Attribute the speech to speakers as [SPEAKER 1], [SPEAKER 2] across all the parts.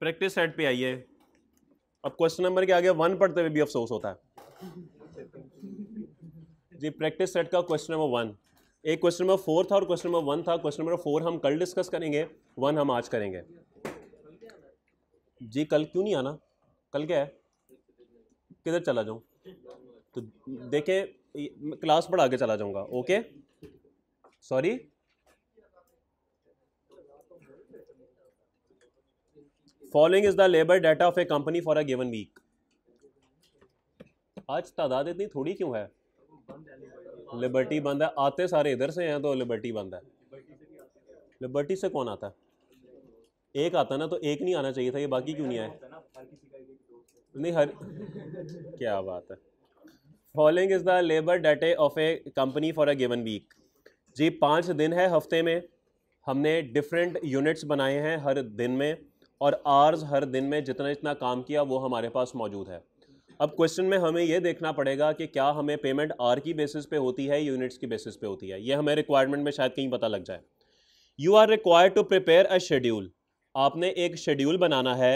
[SPEAKER 1] Practice set पे आइए अब क्वेश्चन नंबर के आगे वन पढ़ते हुए भी अफसोस होता है जी प्रैक्टिस सेट का क्वेश्चन नंबर वन एक क्वेश्चन नंबर फोर था और क्वेश्चन नंबर वन था क्वेश्चन नंबर फोर हम कल डिस्कस करेंगे वन हम आज करेंगे जी कल क्यों नहीं आना कल क्या है किधर चला जाऊं तो देखें क्लास पढ़ा के चला जाऊंगा okay sorry following is the labour data of a company for a given week आज तादाद इतनी थोड़ी क्यों है लिबर्टी बंद है आते सारे इधर से हैं तो लिबर्टी बंद है लिबर्टी से कौन आता है एक आता ना तो एक नहीं आना चाहिए था ये बाकी क्यों नहीं आए
[SPEAKER 2] नहीं हर क्या
[SPEAKER 1] बात है following is the labour data of a company for a given week जी पाँच दिन है हफ्ते में हमने डिफरेंट यूनिट्स बनाए हैं हर दिन में और आर्स हर दिन में जितना जितना काम किया वो हमारे पास मौजूद है अब क्वेश्चन में हमें ये देखना पड़ेगा कि क्या हमें पेमेंट आर की बेसिस पे होती है यूनिट्स की बेसिस पे होती है ये हमें रिक्वायरमेंट में शायद कहीं पता लग जाए you are required to prepare a schedule आपने एक शेड्यूल बनाना है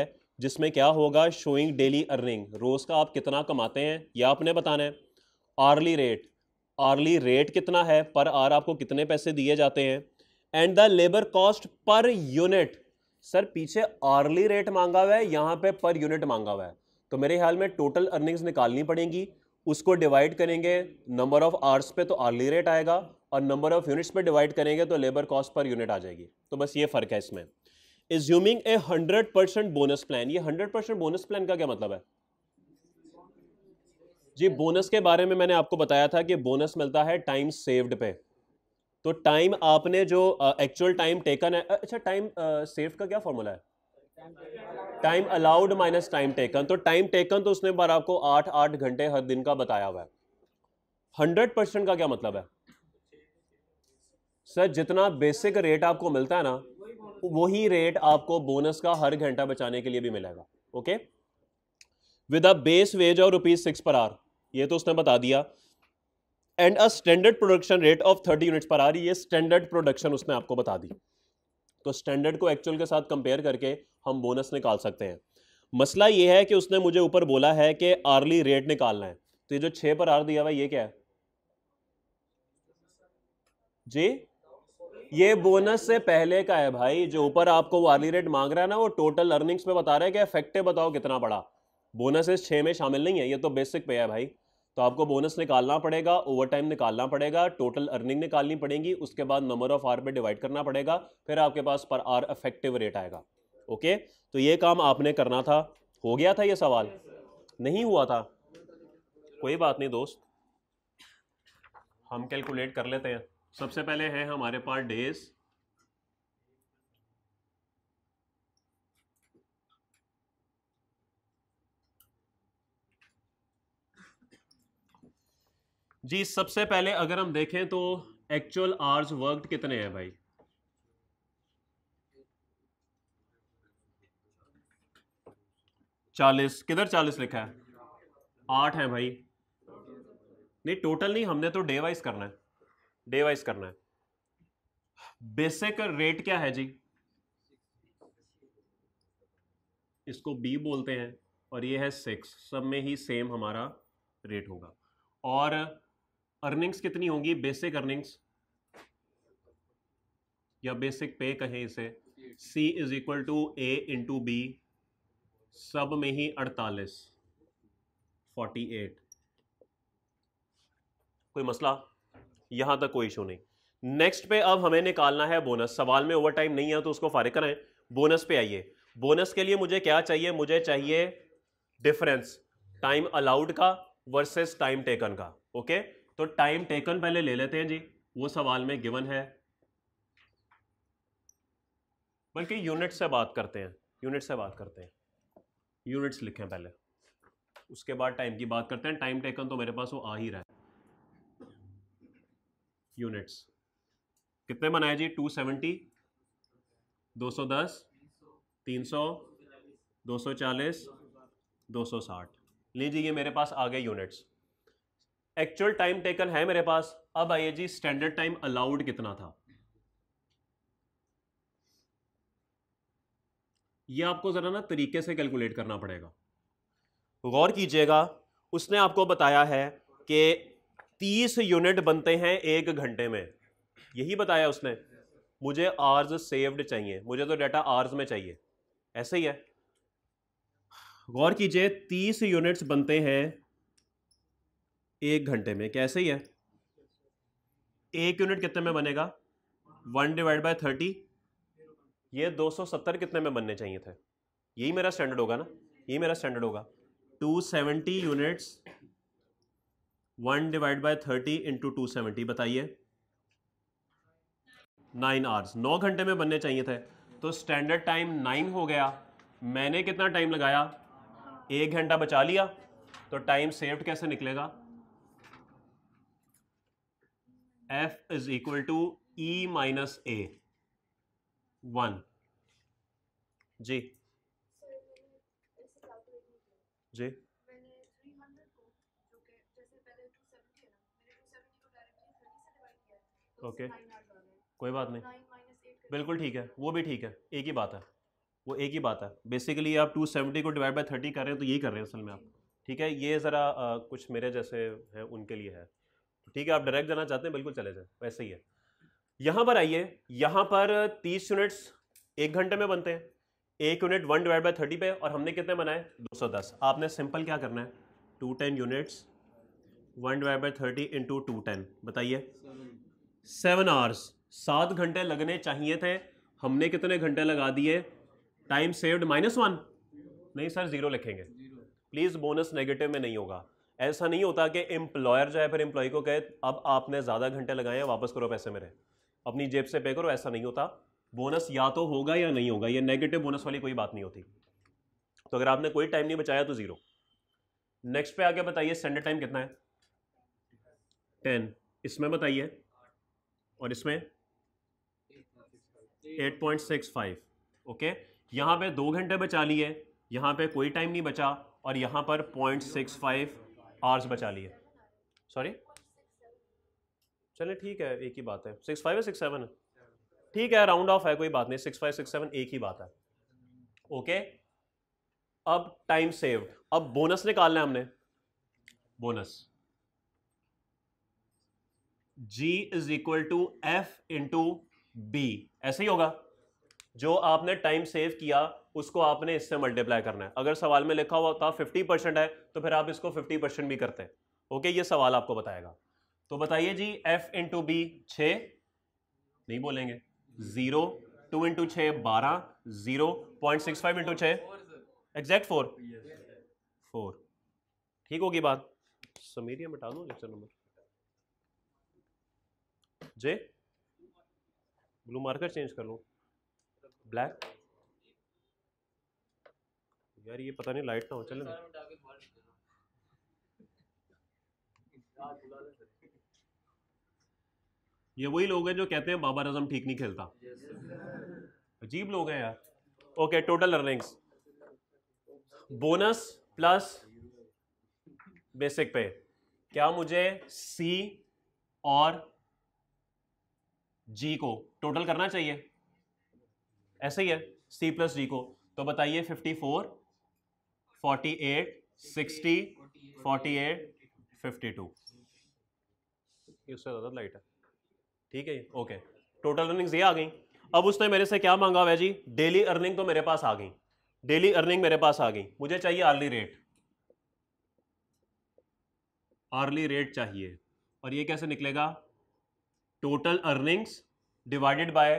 [SPEAKER 1] जिसमें क्या होगा शोइंग डेली अर्निंग रोज़ का आप कितना कमाते हैं यह आपने बताना है आर्ली रेट आर्ली रेट कितना है पर आर आपको कितने पैसे दिए जाते हैं and the labour cost per unit sir पीछे आर्ली रेट मांगा हुआ है यहाँ पे पर यूनिट मांगा हुआ है तो मेरे ख्याल में टोटल अर्निंग्स निकालनी पड़ेंगी उसको डिवाइड करेंगे नंबर ऑफ आर्स पे तो आर्ली रेट आएगा और नंबर ऑफ यूनिट्स पे डिवाइड करेंगे तो लेबर कॉस्ट पर यूनिट आ जाएगी तो बस ये फ़र्क है इसमें assuming a hundred percent bonus plan ये हंड्रेड परसेंट बोनस प्लान का क्या मतलब है जी बोनस के बारे में मैंने आपको बताया था कि बोनस मिलता है टाइम सेव्ड पे तो टाइम आपने जो एक्चुअल टाइम टेकन है अच्छा टाइम सेफ का क्या फॉर्मूला है time allowed minus time taken तो टाइम टेकन तो उसने बार आपको आठ आठ घंटे हर दिन का बताया हुआ है हंड्रेड परसेंट का क्या मतलब है सर जितना बेसिक रेट आपको मिलता है ना वही रेट आपको बोनस का हर घंटा बचाने के लिए भी मिलेगा okay with a base wage और रुपीज सिक्स पर आर ये तो उसने बता दिया and a standard production rate of thirty units per आ रही है स्टैंडर्ड प्रोडक्शन उसने आपको बता दी तो स्टैंडर्ड को एक्चुअल के साथ कंपेयर करके हम बोनस निकाल सकते हैं मसला ये है कि उसने मुझे ऊपर बोला है कि आर्ली रेट निकालना है तो ये जो छः पर आर दिया हुआ ये क्या है जी ये बोनस से पहले का है भाई जो ऊपर आपको वो आर्ली रेट मांग रहा है ना वो टोटल अर्निंग्स में बता रहा है कि इफेक्टिव बताओ कितना पड़ा बोनस इस छः में शामिल नहीं है ये तो बेसिक पे है भाई तो आपको बोनस निकालना पड़ेगा ओवर टाइम निकालना पड़ेगा टोटल अर्निंग निकालनी पड़ेगी उसके बाद नंबर ऑफ आर पे डिवाइड करना पड़ेगा फिर आपके पास पर आर इफेक्टिव रेट आएगा ओके तो ये काम आपने करना था हो गया था ये सवाल नहीं हुआ था कोई बात नहीं दोस्त हम कैलकुलेट कर लेते हैं सबसे पहले हैं हमारे पास डेज जी सबसे पहले अगर हम देखें तो एक्चुअल आवर्स वर्क कितने हैं भाई चालीस किधर चालीस लिखा है आठ है भाई नहीं टोटल नहीं हमने तो डे वाइज करना है डे वाइज करना है बेसिक रेट क्या है जी इसको बी बोलते हैं और ये है सिक्स सब में ही सेम हमारा रेट होगा और अर्निंग्स कितनी होंगी बेसिक अर्निंग्स या बेसिक पे कहें इसे C is equal to A into B सब में ही अड़तालीस फोर्टी एट कोई मसला यहां तक कोई इशू नहीं नेक्स्ट पे अब हमें निकालना है बोनस सवाल में ओवर टाइम नहीं है तो उसको फारिग करें बोनस पे आइए बोनस के लिए मुझे क्या चाहिए मुझे चाहिए डिफरेंस टाइम अलाउड का वर्सेस टाइम टेकन का ओके तो टाइम टेकन पहले ले लेते हैं जी वो सवाल में गिवन है बल्कि यूनिट से बात करते हैं यूनिट से बात करते हैं यूनिट्स लिखें पहले उसके बाद टाइम की बात करते हैं टाइम टेकन तो मेरे पास वो आ ही रहा है यूनिट्स कितने बनाए जी 270 210 300 240 260 लीजिए ये मेरे पास आ गए यूनिट्स एक्चुअल टाइम टेकन है मेरे पास अब आइए जी स्टैंडर्ड टाइम अलाउड कितना था ये आपको ज़रा ना तरीके से कैलकुलेट करना पड़ेगा गौर कीजिएगा उसने आपको बताया है कि 30 यूनिट बनते हैं एक घंटे में यही बताया उसने मुझे आर्ज सेव्ड चाहिए मुझे तो डाटा आर्ज में चाहिए ऐसे ही है गौर कीजिए 30 यूनिट्स बनते हैं एक घंटे में कैसे ही है एक यूनिट कितने में बनेगा वन डिवाइड बाय थर्टी ये दो सौ सत्तर कितने में बनने चाहिए थे यही मेरा स्टैंडर्ड होगा ना यही मेरा स्टैंडर्ड होगा two seventy units one divide by thirty into two seventy बताइए नाइन आवर्स नौ घंटे में बनने चाहिए थे तो स्टैंडर्ड टाइम नाइन हो गया मैंने कितना टाइम लगाया एक घंटा बचा लिया तो टाइम सेव्ड कैसे निकलेगा F is equal to E minus A one जी जी ओके okay. कोई बात नहीं बिल्कुल ठीक है वो भी ठीक है एक ही बात है वो एक ही बात है बेसिकली आप 270 को डिवाइड बाय 30 कर रहे हैं तो यही कर रहे हैं असल में आप ठीक है ये ज़रा कुछ मेरे जैसे हैं उनके लिए है ठीक है आप डायरेक्ट जाना चाहते हैं बिल्कुल चले जाए वैसे ही है यहाँ पर आइए यहाँ पर तीस यूनिट्स एक घंटे में बनते हैं एक unit one divide by thirty पे और हमने कितने बनाए दो सौ दस आपने सिंपल क्या करना है two ten units one divide by thirty into two ten बताइए सेवन आवर्स सात घंटे लगने चाहिए थे हमने कितने घंटे लगा दिए टाइम सेव्ड माइनस वन नहीं सर ज़ीरो लिखेंगे प्लीज़ बोनस नेगेटिव में नहीं होगा ऐसा नहीं होता कि एम्प्लॉयर जो है फिर एम्प्लॉय को कहे अब आपने ज़्यादा घंटे लगाए हैं वापस करो पैसे मेरे अपनी जेब से पे करो ऐसा नहीं होता बोनस या तो होगा या नहीं होगा ये नेगेटिव बोनस वाली कोई बात नहीं होती तो अगर आपने कोई टाइम नहीं बचाया तो ज़ीरो नेक्स्ट पे आगे बताइए स्टैंडर्ड टाइम कितना है टेन इसमें बताइए और इसमें eight point six five okay यहाँ पे दो घंटे बचा लिए यहाँ पे कोई टाइम नहीं बचा और यहाँ पर पॉइंट सिक्स फाइव आर्स बचा लिए सॉरी चले ठीक है एक ही बात है सिक्स फाइव है सिक्स सेवन है ठीक है राउंड ऑफ है कोई बात नहीं सिक्स फाइव सिक्स सेवन एक ही बात है ओके अब टाइम सेव्ड अब बोनस निकालना है हमने बोनस जी is equal to F into B ऐसे ही होगा जो आपने टाइम सेव किया उसको आपने इससे मल्टीप्लाई करना है अगर सवाल में लिखा हुआ था फिफ्टी परसेंट है तो फिर आप इसको फिफ्टी परसेंट भी करते हैं ओके ये सवाल आपको बताएगा तो बताइए जी एफ इंटू बी छ नहीं बोलेंगे जीरो टू इंटू छ बारह zero point six five into छ एग्जैक्ट फोर फोर ठीक होगी बात समीर ये मिटा दो लेक्चर नंबर जे ब्लू मार्कर चेंज कर लो ब्लैक यार ये पता नहीं लाइट ना हो चले ये वही लोग हैं जो कहते हैं बाबर आजम ठीक नहीं खेलता अजीब लोग हैं यार okay total earnings bonus plus basic pay क्या मुझे सी और जी को टोटल करना चाहिए ऐसे ही है सी प्लस जी को तो बताइए 54 forty eight sixty forty eight fifty two इससे ज़्यादा लाइट है ठीक है ओके टोटल अर्निंग्स ये आ गई अब उसने मेरे से क्या मांगा हुआ जी डेली अर्निंग तो मेरे पास आ गई डेली अर्निंग मेरे पास आ गई मुझे चाहिए आर्ली रेट आर्ली रेट चाहिए और ये कैसे निकलेगा total earnings divided by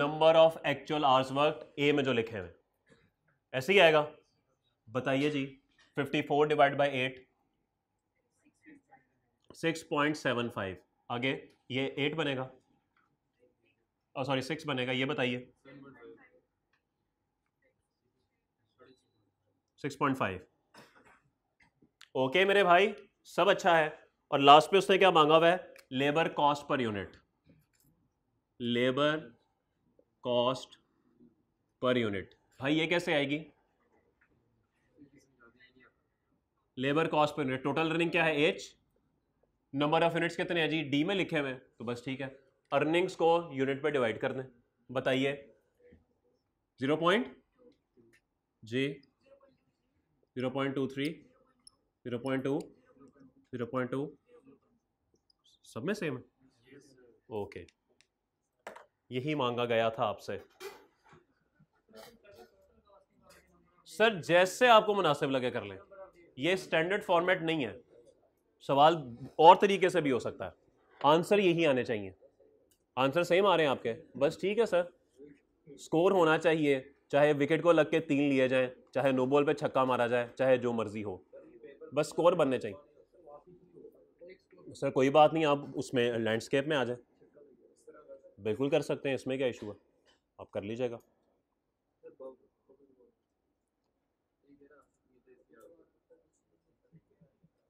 [SPEAKER 1] number of actual hours work A में जो लिखे हुए ऐसे ही आएगा बताइए जी 54 divide by eight six point seven five आगे ये एट बनेगा और सॉरी सिक्स बनेगा ये बताइए सिक्स पॉइंट फाइव ओके मेरे भाई सब अच्छा है और लास्ट पे उसने क्या मांगा हुआ है labour cost per unit labour cost per unit भाई ये कैसे आएगी labour cost per unit total earning क्या है एच नंबर ऑफ यूनिट्स कितने हैं जी डी में लिखे हुए तो बस ठीक है अर्निंग्स को यूनिट पे डिवाइड कर दें बताइए जीरो पॉइंट जी zero point two three zero point two zero point two सब में सेम है ओके यही मांगा गया था आपसे सर जैसे आपको मुनासिब लगे कर लें ये स्टैंडर्ड फॉर्मेट नहीं है सवाल और तरीके से भी हो सकता है आंसर यही आने चाहिए आंसर सेम आ रहे हैं आपके बस ठीक है सर स्कोर होना चाहिए चाहे विकेट को लग के तीन लिए जाएं चाहे नो बॉल पे छक्का मारा जाए चाहे जो मर्जी हो बस स्कोर बनने चाहिए सर कोई बात नहीं आप उसमें लैंडस्केप में आ जाए बिल्कुल कर सकते हैं इसमें क्या इशू है आप कर लीजिएगा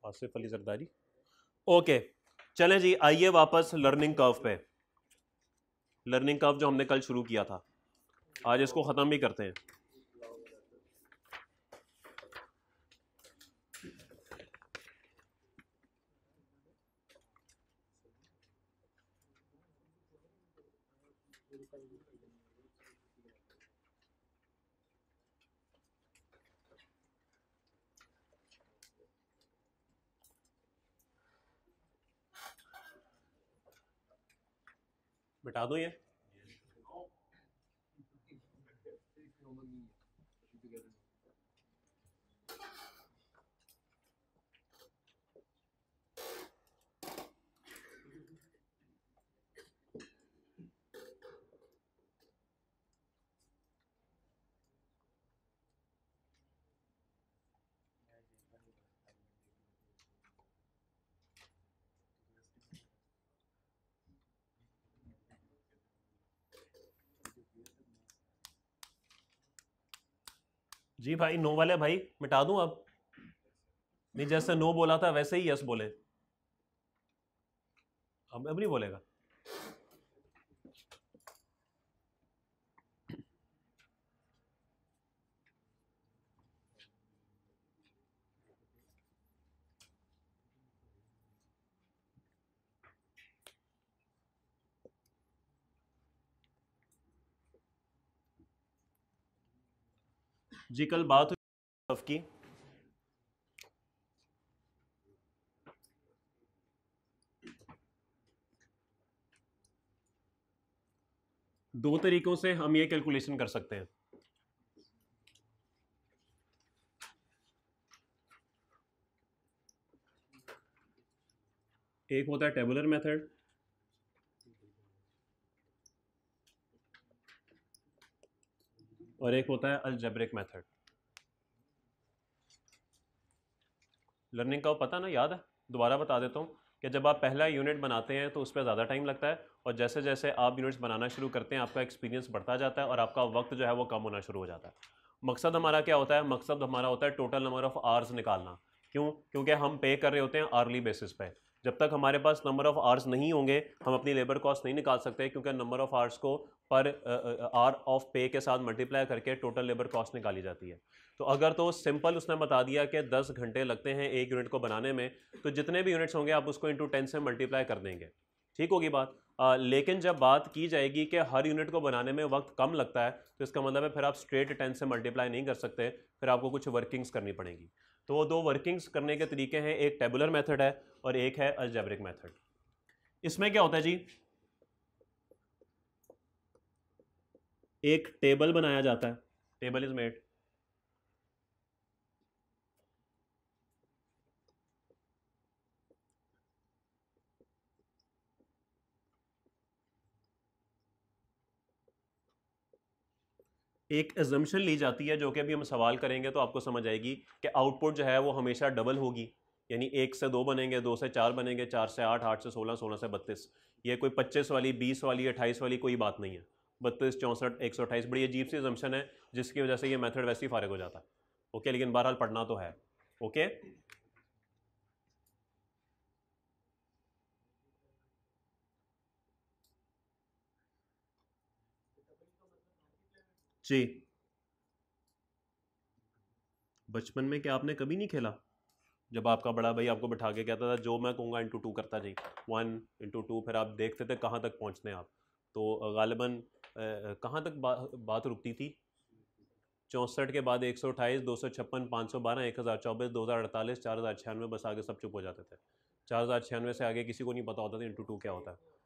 [SPEAKER 1] आसिफ अली जरदारी ओके चले जी आइए वापस लर्निंग कर्व पे लर्निंग कर्व जो हमने कल शुरू किया था आज इसको ख़त्म भी करते हैं मिटा दो ये जी भाई नो वाले भाई मिटा दूं अब नहीं जैसे नो बोला था वैसे ही यस बोले अब अब नहीं बोलेगा जी कल बात हुई की दो तरीकों से हम ये कैलकुलेशन कर सकते हैं एक होता है टेबुलर मेथड और एक होता है अलजेब्रिक मेथड लर्निंग का वो पता ना याद है दोबारा बता देता हूँ कि जब आप पहला यूनिट बनाते हैं तो उस पर ज़्यादा टाइम लगता है और जैसे जैसे आप यूनिट्स बनाना शुरू करते हैं आपका एक्सपीरियंस बढ़ता जाता है और आपका वक्त जो है वो कम होना शुरू हो जाता है मकसद हमारा क्या होता है मकसद हमारा होता है टोटल नंबर ऑफ़ आवर्स निकालना क्यों क्योंकि हम पे कर रहे होते हैं आर्ली बेसिस पे जब तक हमारे पास नंबर ऑफ़ आवर्स नहीं होंगे हम अपनी लेबर कॉस्ट नहीं निकाल सकते क्योंकि नंबर ऑफ़ आवर्स को पर आर ऑफ पे के साथ मल्टीप्लाई करके टोटल लेबर कॉस्ट निकाली जाती है तो अगर तो सिंपल उसने बता दिया कि 10 घंटे लगते हैं एक यूनिट को बनाने में तो जितने भी यूनिट्स होंगे आप उसको इंटू टेन से मल्टीप्लाई कर देंगे ठीक होगी बात आ, लेकिन जब बात की जाएगी कि हर यूनिट को बनाने में वक्त कम लगता है तो इसका मतलब है फिर आप स्ट्रेट टेन से मल्टीप्लाई नहीं कर सकते फिर आपको कुछ वर्किंग्स करनी पड़ेंगी तो वो दो वर्किंग्स करने के तरीके हैं एक टेबुलर मेथड है और एक है अल्जेब्रिक मेथड इसमें क्या होता है जी एक टेबल बनाया जाता है टेबल इज मेड एक एजम्पन ली जाती है जो कि अभी हम सवाल करेंगे तो आपको समझ आएगी कि आउटपुट जो है वो हमेशा डबल होगी यानी एक से दो बनेंगे दो से चार बनेंगे चार से आठ आठ से सोलह सोलह से बत्तीस ये कोई पच्चीस वाली बीस वाली अट्ठाईस वाली कोई बात नहीं है बत्तीस चौंसठ एक सौ अट्ठाईस बड़ी अजीब सी एजम्पन है जिसकी वजह से ये मेथड वैसे ही फारग हो जाता है ओके लेकिन बहरहाल पढ़ना तो है ओके जी बचपन में क्या आपने कभी नहीं खेला जब आपका बड़ा भाई आपको बैठा के कहता था जो मैं कहूँगा इंटू टू करता जी वन इंटू टू फिर आप देखते थे कहाँ तक पहुँचते हैं आप तो गालिबा कहाँ तक बा, बात रुकती थी चौंसठ के बाद एक सौ अट्ठाईस दो सौ छप्पन पाँच सौ बारह एक हज़ार चौबीस दो हज़ार अड़तालीस चार हज़ार छियानवे बस आगे सब चुप हो जाते थे चार हज़ार छियानवे से आगे किसी को नहीं पता होता था इंटू टू क्या होता है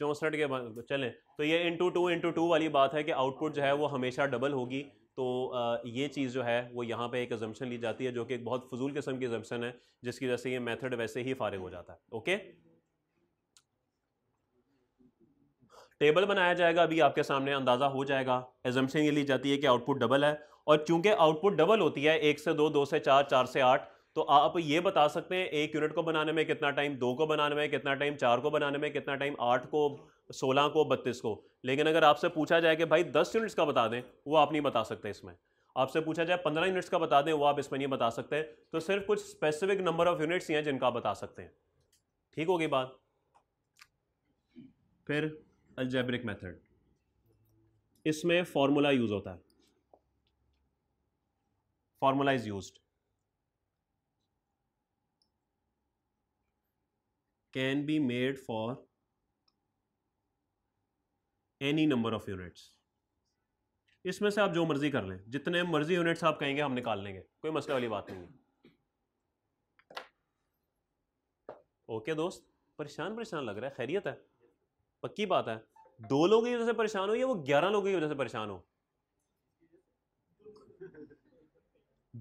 [SPEAKER 1] चौंसठ के चलें तो ये इंटू टू इंटू टू वाली बात है कि आउटपुट जो है वो हमेशा डबल होगी तो ये चीज़ जो है वो यहाँ पे एक एजम्पन ली जाती है जो कि एक बहुत फजूल किस्म की एजम्पन है जिसकी वजह से ये मेथड वैसे ही फारिग हो जाता है ओके टेबल बनाया जाएगा अभी आपके सामने अंदाज़ा हो जाएगा एजम्पन ये ली जाती है कि आउटपुट डबल है और चूंकि आउटपुट डबल होती है एक से दो दो से चार चार से आठ तो आप ये बता सकते हैं एक यूनिट को बनाने में कितना टाइम दो को बनाने में कितना टाइम चार को बनाने में कितना टाइम आठ को सोलह को बत्तीस को लेकिन अगर आपसे पूछा जाए कि भाई दस यूनिट्स का बता दें वो आप नहीं बता सकते इसमें आपसे पूछा जाए पंद्रह यूनिट्स का बता दें वो आप इसमें नहीं बता सकते तो सिर्फ कुछ स्पेसिफिक नंबर ऑफ यूनिट्स ही हैं जिनका बता सकते हैं ठीक होगी बात फिर अल्जेब्रिक मेथड इसमें फॉर्मूला यूज होता है formula is use can be made for any number of units इसमें से आप जो मर्जी कर लें जितने मर्जी यूनिट्स आप कहेंगे हम निकाल लेंगे कोई मसले वाली बात नहीं है ओके दोस्त परेशान परेशान लग रहा है खैरियत है पक्की बात है दो लोगों की वजह से परेशान हो या वो ग्यारह लोगों की वजह से परेशान हो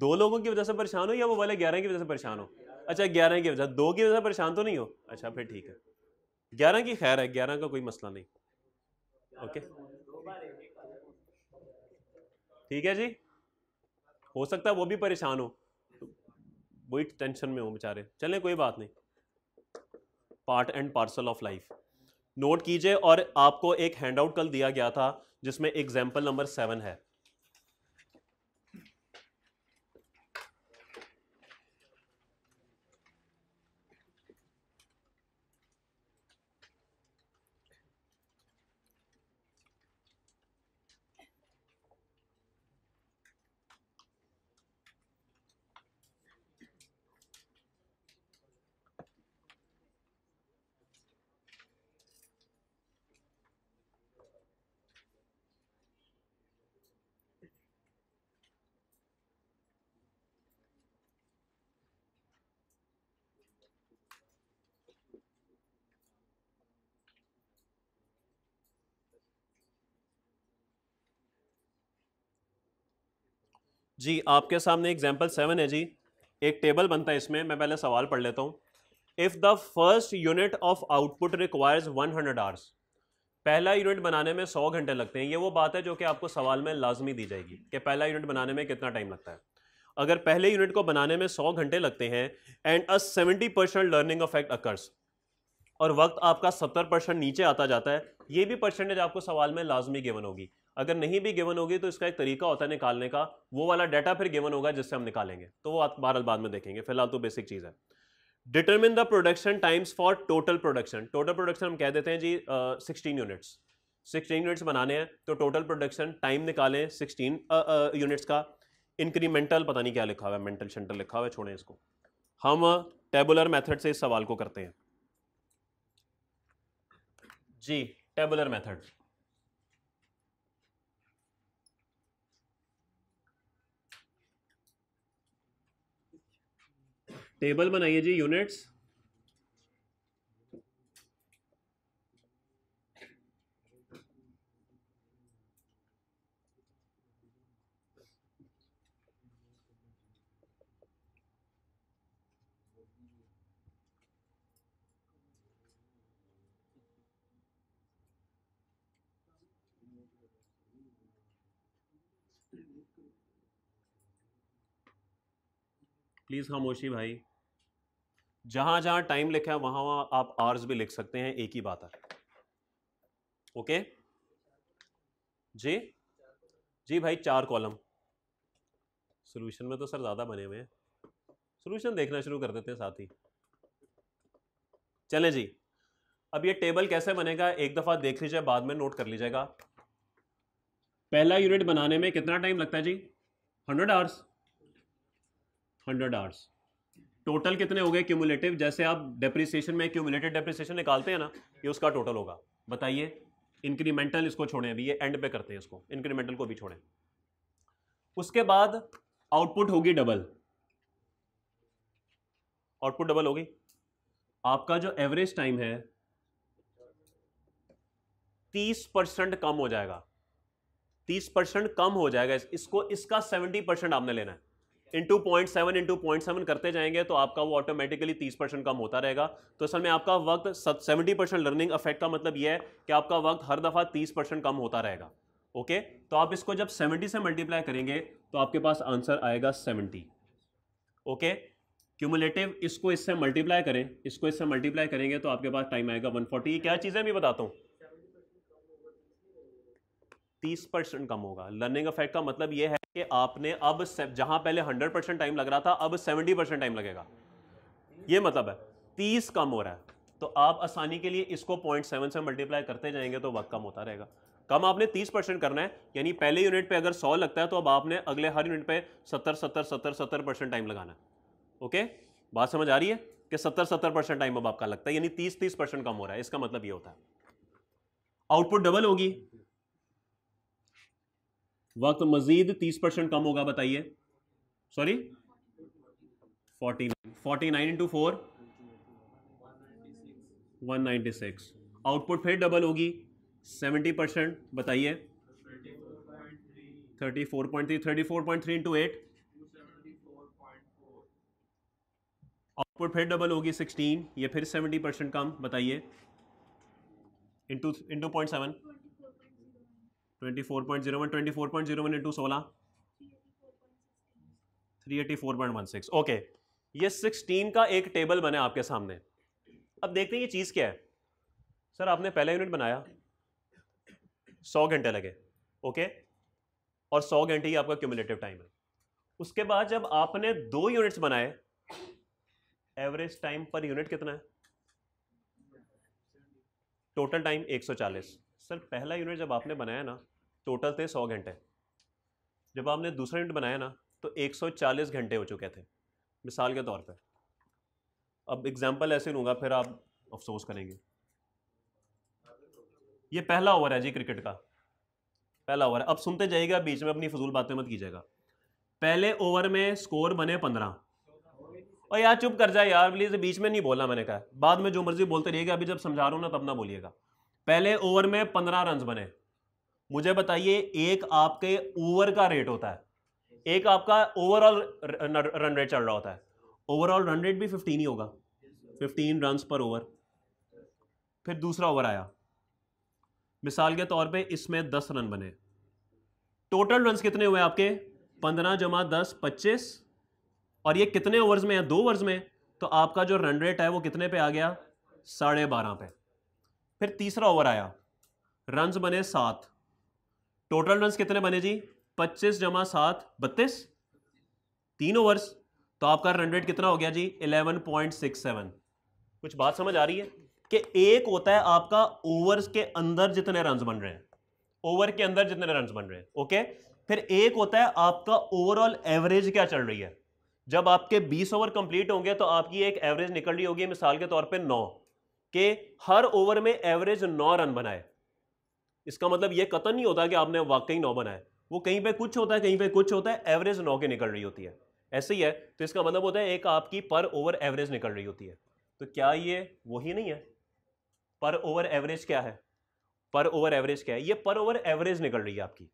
[SPEAKER 1] दो लोगों की वजह से परेशान हो या वो वाले ग्यारह की वजह से परेशान हो अच्छा ग्यारह की वजह दो की वजह परेशान तो नहीं हो अच्छा फिर ठीक है ग्यारह की खैर है ग्यारह का कोई मसला नहीं ओके ठीक है जी हो सकता है वो भी परेशान हो वही टेंशन में हो बेचारे चलें कोई बात नहीं part and parcel of life note कीजिए और आपको एक हैंडआउट कल दिया गया था जिसमें एग्जाम्पल नंबर सेवन है जी आपके सामने एग्जाम्पल सेवन है जी एक टेबल बनता है इसमें मैं पहले सवाल पढ़ लेता हूँ if the first unit of output requires 100 hours पहला यूनिट बनाने में 100 घंटे लगते हैं ये वो बात है जो कि आपको सवाल में लाजमी दी जाएगी कि पहला यूनिट बनाने में कितना टाइम लगता है अगर पहले यूनिट को बनाने में 100 घंटे लगते हैं and a 70 percent learning effect occurs और वक्त आपका 70 परसेंट नीचे आता जाता है ये भी परसेंटेज आपको सवाल में लाजमी गिवन होगी अगर नहीं भी गिवन होगी तो इसका एक तरीका होता है निकालने का वो वाला डाटा फिर गिवन होगा जिससे हम निकालेंगे तो वो बार बाद में देखेंगे फिलहाल तो बेसिक चीज़ है determine the production times for total production total production हम कह देते हैं जी सिक्सटीन यूनिट्स सिक्सटीन यूनिट्स बनाने हैं तो टोटल प्रोडक्शन टाइम निकालें सिक्सटीन यूनिट्स का इंक्रीमेंटल पता नहीं क्या लिखा हुआ है मेंटल शेंटल लिखा हुआ है छोड़ें इसको हम टेबुलर मेथड से इस सवाल को करते हैं जी टेबुलर मेथड टेबल बनाइए जी यूनिट्स प्लीज़ खामोशी भाई जहां जहां टाइम लिखा है वहां वहां आप आर्स भी लिख सकते हैं एक ही बात है ओके जी जी भाई चार कॉलम सोल्यूशन में तो सर ज़्यादा बने हुए हैं सोल्यूशन देखना शुरू कर देते हैं साथ ही चलें जी अब ये टेबल कैसे बनेगा एक दफ़ा देख लीजिए बाद में नोट कर लीजिएगा पहला यूनिट बनाने में कितना टाइम लगता है जी hundred hours hundred hours total कितने हो गए क्यूमुलेटिव जैसे आप डेप्रिसिएशन में क्यूमुलेटिव डेप्रिसिएशन निकालते हैं ना ये उसका टोटल होगा बताइए इंक्रीमेंटल इसको छोड़ें अभी ये एंड पे करते हैं इसको इंक्रीमेंटल को भी छोड़ें उसके बाद आउटपुट होगी डबल आउटपुट डबल होगी आपका जो एवरेज टाइम है तीस परसेंट कम हो जाएगा तीस परसेंट कम हो जाएगा इसको इसका सेवेंटी परसेंट आपने लेना है into point seven into point seven करते जाएंगे तो आपका वो ऑटोमेटिकली तीस परसेंट कम होता रहेगा तो असल में आपका वक्त सेवेंटी परसेंट लर्निंग अफेक्ट का मतलब ये है कि आपका वक्त हर दफ़ा तीस परसेंट कम होता रहेगा ओके तो आप इसको जब सेवेंटी से मल्टीप्लाई करेंगे तो आपके पास आंसर आएगा सेवेंटी ओके क्यूमुलेटिव इसको इससे मल्टीप्लाई करें इसको इससे मल्टीप्लाई करेंगे तो आपके पास टाइम आएगा वन फोर्टी क्या चीज़ें भी बताता हूँ तीस परसेंट कम होगा लर्निंग अफेक्ट का मतलब ये है कि आपने अब जहां पहले 100 परसेंट टाइम लग रहा था अब 70 परसेंट टाइम लगेगा ये मतलब है 30 कम हो रहा है तो आप आसानी के लिए इसको पॉइंट सेवन से मल्टीप्लाई करते जाएंगे तो वक्त कम होता रहेगा कम आपने 30 परसेंट करना है यानी पहले यूनिट पे अगर 100 लगता है तो अब आपने अगले हर यूनिट पे 70 70 70 70 परसेंट टाइम लगाना है ओके बात समझ आ रही है कि 70 70 परसेंट टाइम अब आपका लगता है यानी 30 30 परसेंट कम हो रहा है इसका मतलब ये होता है आउटपुट डबल होगी वक्त मजीद तीस परसेंट कम होगा बताइए sorry forty nine forty nine into four one ninety six output फिर डबल होगी सेवेंटी परसेंट बताइए thirty four point three thirty four point three into eight output फिर डबल होगी सिक्सटीन ये फिर सेवेंटी परसेंट कम बताइए into into point seven twenty four point zero one twenty four point zero one सोलह three eighty four point one six okay ये sixteen का एक टेबल बना आपके सामने अब देखते हैं ये चीज़ क्या है सर आपने पहला यूनिट बनाया सौ घंटे लगे ओके और सौ घंटे ही आपका क्यूमुलेटिव टाइम है उसके बाद जब आपने दो यूनिट्स बनाए एवरेज टाइम पर यूनिट कितना है टोटल टाइम 140 सर पहला यूनिट जब आपने बनाया ना टोटल थे सौ घंटे जब आपने दूसरा यूनिट बनाया ना तो एक सौ चालीस घंटे हो चुके थे मिसाल के तौर पर अब एग्जाम्पल ऐसे लूँगा फिर आप अफसोस करेंगे ये पहला ओवर है जी क्रिकेट का पहला ओवर है अब सुनते जाइएगा बीच में अपनी फजूल बातें मत कीजिएगा पहले ओवर में स्कोर बने पंद्रह और यार चुप कर जाए यार प्लीज़ बीच में नहीं बोला मैंने कहा बाद में जो मर्जी बोलते रहिएगा अभी जब समझा रहा हूँ ना तब ना बोलिएगा पहले ओवर में पंद्रह रन बने मुझे बताइए एक आपके ओवर का रेट होता है एक आपका ओवरऑल रन रेट चल रहा होता है ओवरऑल रन रेट भी फिफ्टीन ही होगा फिफ्टीन रन पर ओवर फिर दूसरा ओवर आया मिसाल के तौर पे इसमें दस रन बने टोटल रन कितने हुए आपके पंद्रह जमा दस पच्चीस और ये कितने ओवर्स में है दो ओवर्स में तो आपका जो रन रेट है वो कितने पे आ गया साढ़े बारह पे फिर तीसरा ओवर आया रन बने सात टोटल रन कितने बने जी पच्चीस जमा सात बत्तीस तीन ओवर्स तो आपका रन रेट कितना हो गया जी इलेवन पॉइंट सिक्स सेवन कुछ बात समझ आ रही है कि एक होता है आपका ओवर्स के अंदर जितने रन बन रहे हैं ओवर के अंदर जितने रन बन रहे हैं ओके फिर एक होता है आपका ओवरऑल एवरेज क्या चल रही है जब आपके 20 ओवर कंप्लीट होंगे तो आपकी एक एवरेज निकल रही होगी मिसाल के तौर पे कि हर ओवर में एवरेज नौ रन बनाए इसका मतलब यह कतन नहीं होता कि आपने वाकई नौ बनाए वो कहीं पे कुछ होता है कहीं पे कुछ होता है एवरेज नौ के निकल रही होती है ऐसे ही है तो इसका मतलब होता है एक आपकी पर ओवर एवरेज निकल रही होती है तो क्या ये वही नहीं है पर ओवर एवरेज क्या है पर ओवर एवरेज क्या है ये पर ओवर एवरेज निकल रही है आपकी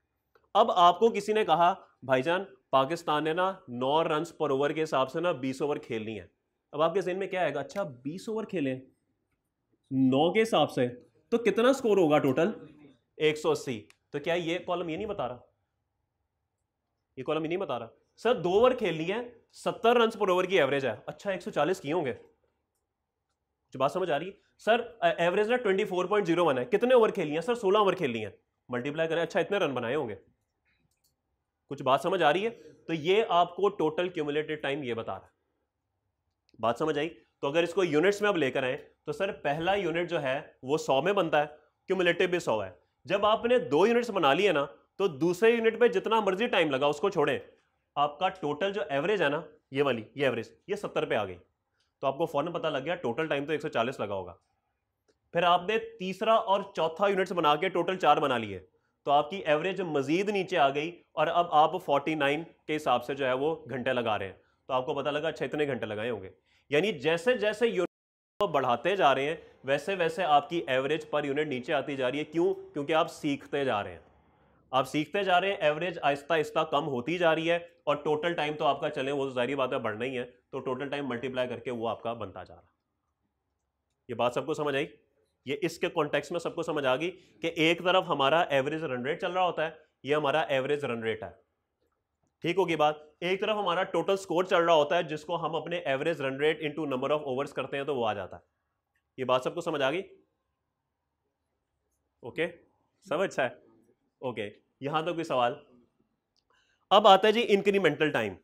[SPEAKER 1] अब आपको किसी ने कहा भाईजान पाकिस्तान ने ना नौ रन पर ओवर के हिसाब से ना बीस ओवर खेलनी है अब आपके जहन में क्या आएगा अच्छा बीस ओवर खेलें नौ के हिसाब से तो कितना स्कोर होगा टोटल 180 तो क्या ये कॉलम ये नहीं बता रहा ये कॉलम ये नहीं बता रहा सर दो ओवर खेलनी है सत्तर रन पर ओवर की एवरेज है अच्छा 140 किए होंगे जो बात समझ आ रही है सर एवरेज ना 24.01 है कितने ओवर खेलनी है सर 16 ओवर खेलनी है मल्टीप्लाई करें अच्छा इतने रन बनाए होंगे कुछ बात समझ आ रही है तो ये आपको टोटल क्यूमुलेटेड टाइम ये बता रहा है बात समझ आई तो अगर इसको यूनिट्स में आप लेकर आए तो सर पहला यूनिट जो है वो सौ में बनता है क्यूमुलेटिव भी सौ है जब आपने दो यूनिट्स बना लिए ना तो दूसरे यूनिट पे जितना मर्जी टाइम लगा उसको छोड़ें आपका टोटल जो एवरेज है ना ये वाली ये एवरेज ये सत्तर पे आ गई तो आपको फौरन पता लग गया टोटल टाइम तो 140 लगा होगा फिर आपने तीसरा और चौथा यूनिट्स बना के टोटल चार बना लिए तो आपकी एवरेज मजीद नीचे आ गई और अब आप 49 के हिसाब से जो है वो घंटे लगा रहे हैं तो आपको पता लगा अच्छा इतने घंटे लगाए होंगे यानी जैसे जैसे तो बढ़ाते जा रहे हैं वैसे वैसे आपकी एवरेज पर यूनिट नीचे आती जा रही है क्यों क्योंकि आप सीखते जा रहे हैं आप सीखते जा रहे हैं एवरेज आहिस्ता आहिस्ता कम होती जा रही है और टोटल टाइम तो आपका चले वो जारी बात है बढ़ना ही है तो टोटल टाइम मल्टीप्लाई करके वो आपका बनता जा रहा है ये बात सबको समझ आई ये इसके कॉन्टेक्स में सबको समझ आ गई कि एक तरफ हमारा एवरेज रन रेट चल रहा होता है ये हमारा एवरेज रन रेट है ठीक होगी बात एक तरफ हमारा टोटल स्कोर चल रहा होता है जिसको हम अपने average run rate into number of overs करते हैं तो वो आ जाता है ये बात सबको समझ आ गई ओके सब अच्छा है ओके यहां तक तो कोई सवाल अब आता है जी इंक्रीमेंटल टाइम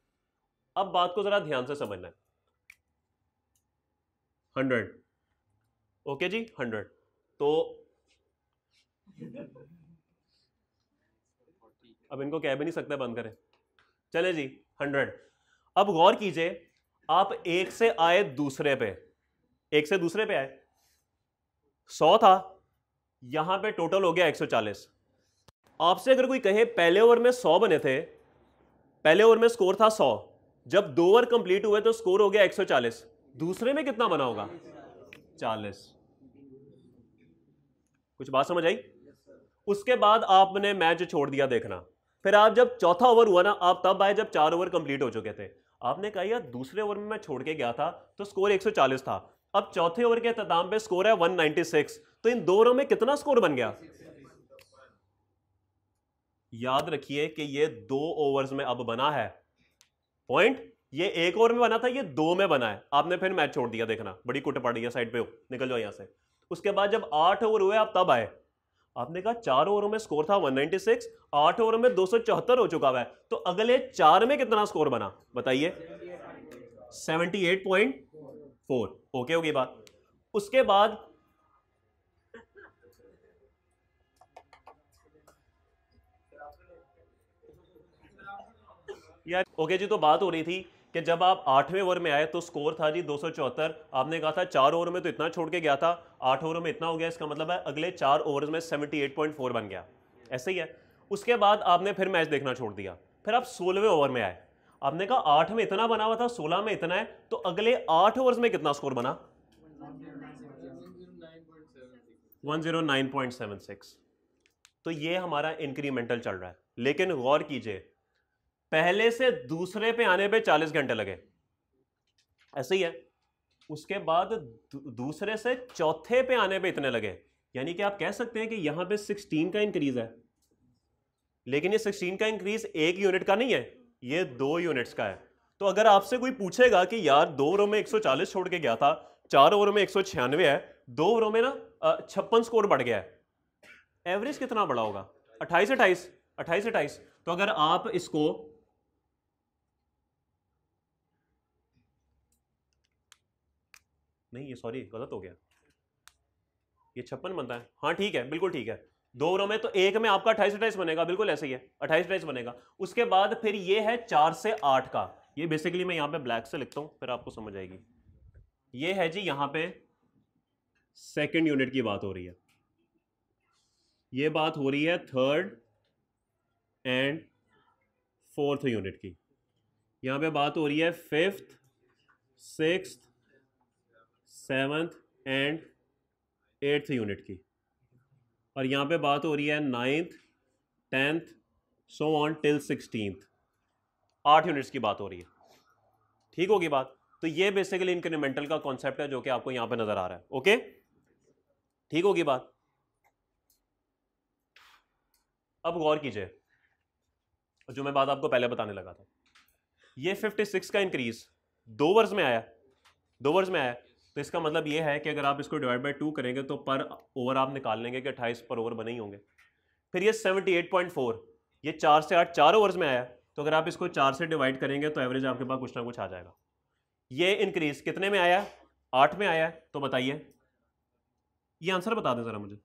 [SPEAKER 1] अब बात को जरा ध्यान से समझना है हंड्रेड ओके जी हंड्रेड तो अब इनको कह भी नहीं सकते बंद करें चले जी हंड्रेड अब गौर कीजिए आप एक से आए दूसरे पे एक से दूसरे पे आए सौ था यहां पे टोटल हो गया एक सौ चालीस आपसे अगर कोई कहे पहले ओवर में सौ बने थे पहले ओवर में स्कोर था सौ जब दो ओवर कंप्लीट हुए तो स्कोर हो गया एक सौ चालीस दूसरे में कितना बना होगा चालीस कुछ बात समझ आई उसके बाद आपने मैच छोड़ दिया देखना फिर आप जब चौथा ओवर हुआ ना आप तब आए जब चार ओवर कंप्लीट हो चुके थे आपने कहा यार दूसरे ओवर में मैं छोड़ के गया था तो स्कोर 140 था अब चौथे ओवर के अख्ताम पे स्कोर है 196 तो इन दो ओवरों में कितना स्कोर बन गया याद रखिए कि ये दो ओवर्स में अब बना है पॉइंट ये एक ओवर में बना था ये दो में बना है आपने फिर मैच छोड़ दिया देखना बड़ी कुटपाड़ी साइड पे हो निकल जाओ यहां से उसके बाद जब आठ ओवर हुए आप तब आए आपने कहा चार ओवर में स्कोर था 196 आठ ओवर में दो हो चुका है तो अगले चार में कितना स्कोर बना बताइए 78.4 ओके होगी बात उसके बाद यार ओके जी तो बात हो रही थी कि जब आप आठवें ओवर में आए तो स्कोर था जी दो आपने कहा था चार ओवर में तो इतना छोड़ के गया था आठ ओवर में इतना हो गया इसका मतलब है अगले चार ओवर में सेवेंटी बन गया ऐसे ही है उसके बाद आपने फिर मैच देखना छोड़ दिया फिर आप सोलहवें ओवर में आए आपने कहा आठ में इतना बना हुआ था सोलह में इतना है तो अगले आठ ओवर्स में कितना स्कोर बना 109.76 तो ये हमारा इंक्रीमेंटल चल रहा है लेकिन गौर कीजिए पहले से दूसरे पे आने पे चालीस घंटे लगे ऐसे ही है उसके बाद दूसरे से चौथे पे आने पे इतने लगे यानी कि आप कह सकते हैं कि यहां पे 16 का इंक्रीज है लेकिन ये 16 का इंक्रीज एक यूनिट का नहीं है ये दो यूनिट्स का है तो अगर आपसे कोई पूछेगा कि यार दो ओवरों में 140 छोड़ के गया था चार ओवरों में एक है दो ओवरों में ना छप्पन स्कोर बढ़ गया है एवरेज कितना बड़ा होगा अट्ठाईस अट्ठाईस अट्ठाईस अट्ठाईस तो अगर आप इसको नहीं ये सॉरी गलत हो गया ये छप्पन बनता है हाँ ठीक है बिल्कुल ठीक है दो ओवरों में तो एक में आपका अठाईस अट्ठाईस बनेगा बिल्कुल ऐसे ही है अट्ठाईस अट्ठाईस बनेगा उसके बाद फिर ये है चार से आठ का ये बेसिकली मैं यहाँ पे ब्लैक से लिखता हूँ फिर आपको समझ आएगी ये है जी यहाँ पे सेकेंड यूनिट की बात हो रही है ये बात हो रही है थर्ड एंड फोर्थ यूनिट की यहाँ पे बात हो रही है fifth sixth seventh and eighth unit की और यहाँ पे बात हो रही है ninth tenth so on till sixteenth आठ यूनिट्स की बात हो रही है ठीक होगी बात तो ये बेसिकली इंक्रीमेंटल का कॉन्सेप्ट है जो कि आपको यहाँ पे नज़र आ रहा है ओके ठीक होगी बात अब गौर कीजिए जो मैं बात आपको पहले बताने लगा था ये 56 का इंक्रीज दो वर्ष में आया दो वर्ष में आया तो इसका मतलब ये है कि अगर आप इसको डिवाइड बाई टू करेंगे तो पर ओवर आप निकाल लेंगे कि अट्ठाईस पर ओवर बने ही होंगे फिर ये सेवेंटी एट पॉइंट फोर ये चार से आठ चार ओवर्स में आया तो अगर आप इसको चार से डिवाइड करेंगे तो एवरेज आपके पास कुछ ना कुछ आ जाएगा ये इंक्रीज कितने में आया आठ में आया तो बताइए ये आंसर बता दें ज़रा मुझे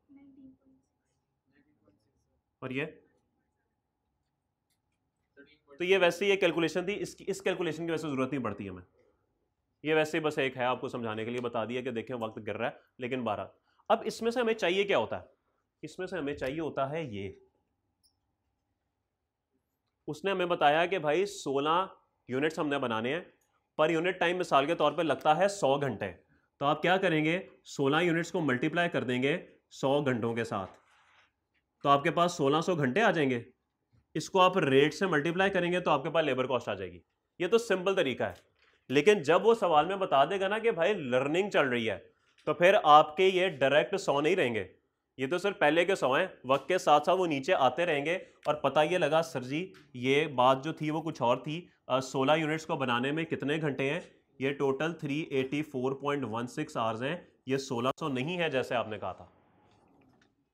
[SPEAKER 1] और ये तो ये वैसे ये कैलकुलेशन थी इस कैलकुलेशन की वैसे ज़रूरत नहीं पड़ती हमें ये वैसे बस एक है आपको समझाने के लिए बता दिया कि देखें वक्त गिर रहा है लेकिन बारह अब इसमें से हमें चाहिए क्या होता है इसमें से हमें चाहिए होता है ये उसने हमें बताया कि भाई 16 यूनिट्स हमने बनाने हैं पर यूनिट टाइम मिसाल के तौर पर लगता है 100 घंटे तो आप क्या करेंगे 16 यूनिट्स को मल्टीप्लाई कर देंगे 100 घंटों के साथ तो आपके पास 1600 घंटे आ जाएंगे इसको आप रेट से मल्टीप्लाई करेंगे तो आपके पास लेबर कॉस्ट आ जाएगी ये तो सिंपल तरीका है लेकिन जब वो सवाल में बता देगा ना कि भाई लर्निंग चल रही है तो फिर आपके ये डायरेक्ट सौ नहीं रहेंगे ये तो सर पहले के सौ हैं वक्त के साथ साथ वो नीचे आते रहेंगे और पता ये लगा सर जी ये बात जो थी वो कुछ और थी सोलह यूनिट्स को बनाने में कितने घंटे हैं ये टोटल 384.16 आवर्स हैं ये 1600 नहीं है जैसे आपने कहा था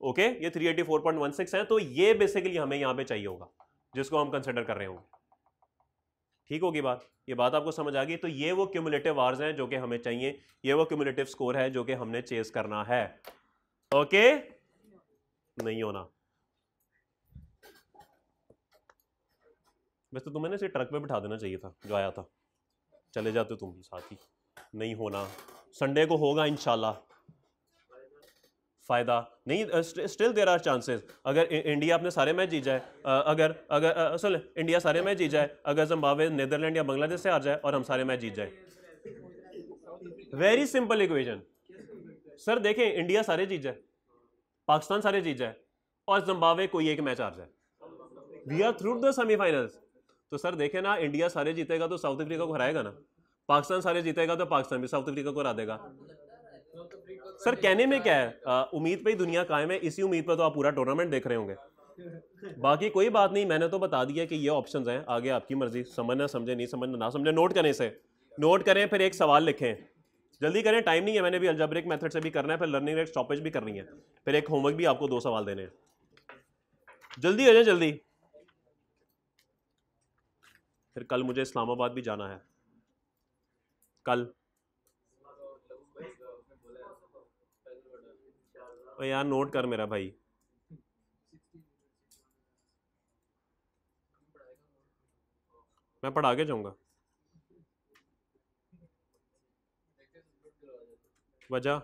[SPEAKER 1] ओके ये 384.16 है तो ये बेसिकली हमें यहाँ पे चाहिए होगा जिसको हम कंसिडर कर रहे होंगे ठीक होगी बात ये बात आपको समझ आ गई तो ये वो क्यूमुलेटिव आर्स हैं जो कि हमें चाहिए ये वो क्यूमुलेटिव स्कोर है जो कि हमने चेस करना है ओके नहीं होना वैसे तुम्हें तो ना इसे ट्रक पे बिठा देना चाहिए था जो आया था चले जाते तुम साथ ही नहीं होना संडे को होगा इनशाला फ़ायदा नहीं स्टिल देर आर चांसेस अगर इंडिया अपने सारे मैच जीत जाए अगर अगर असल इंडिया सारे मैच जीत जाए अगर जम्बावे नीदरलैंड या बांग्लादेश से आ जाए और हम सारे मैच जीत जाए वेरी सिंपल इक्वेशन सर देखें इंडिया सारे जीत जाए पाकिस्तान सारे जीत जाए और जम्बावे कोई एक मैच हार जाए we are through the semifinals तो सर देखें ना इंडिया सारे जीतेगा तो साउथ अफ्रीका को हराएगा ना पाकिस्तान सारे जीतेगा तो पाकिस्तान भी साउथ अफ्रीका को हरा देगा सर कहने में क्या है उम्मीद पे ही दुनिया कायम है इसी उम्मीद पर तो आप पूरा टूर्नामेंट देख रहे होंगे बाकी कोई बात नहीं मैंने तो बता दिया कि ये ऑप्शंस हैं आगे आपकी मर्जी समझना समझे नहीं समझना ना समझे नोट करें इसे नोट करें फिर एक सवाल लिखें जल्दी करें टाइम नहीं है मैंने भी अल्जब्रिक मेथड से भी करना है फिर लर्निंग रेट स्टॉपेज भी करनी है फिर एक होमवर्क भी आपको दो सवाल देने हैं जल्दी हो जाए जल्दी फिर कल मुझे इस्लामाबाद भी जाना है कल और यार नोट कर मेरा भाई मैं पढ़ा के जाऊंगा वजह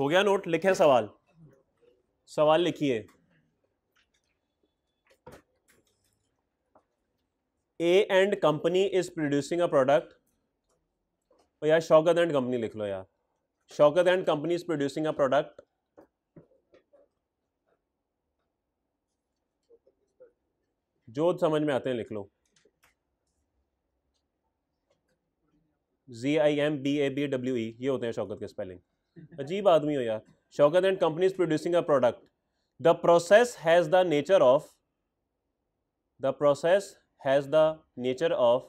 [SPEAKER 1] हो गया नोट लिखे सवाल सवाल लिखिए A and company is producing a product और यार शौकत एंड कंपनी लिख लो यार Shaukat and company is producing a product जो समझ में आते हैं लिख लो Z I M B A B W E ये होते हैं शौकत के स्पेलिंग अजीब आदमी हो यार Shaukat and company is producing a product the process has the nature of the process has the nature of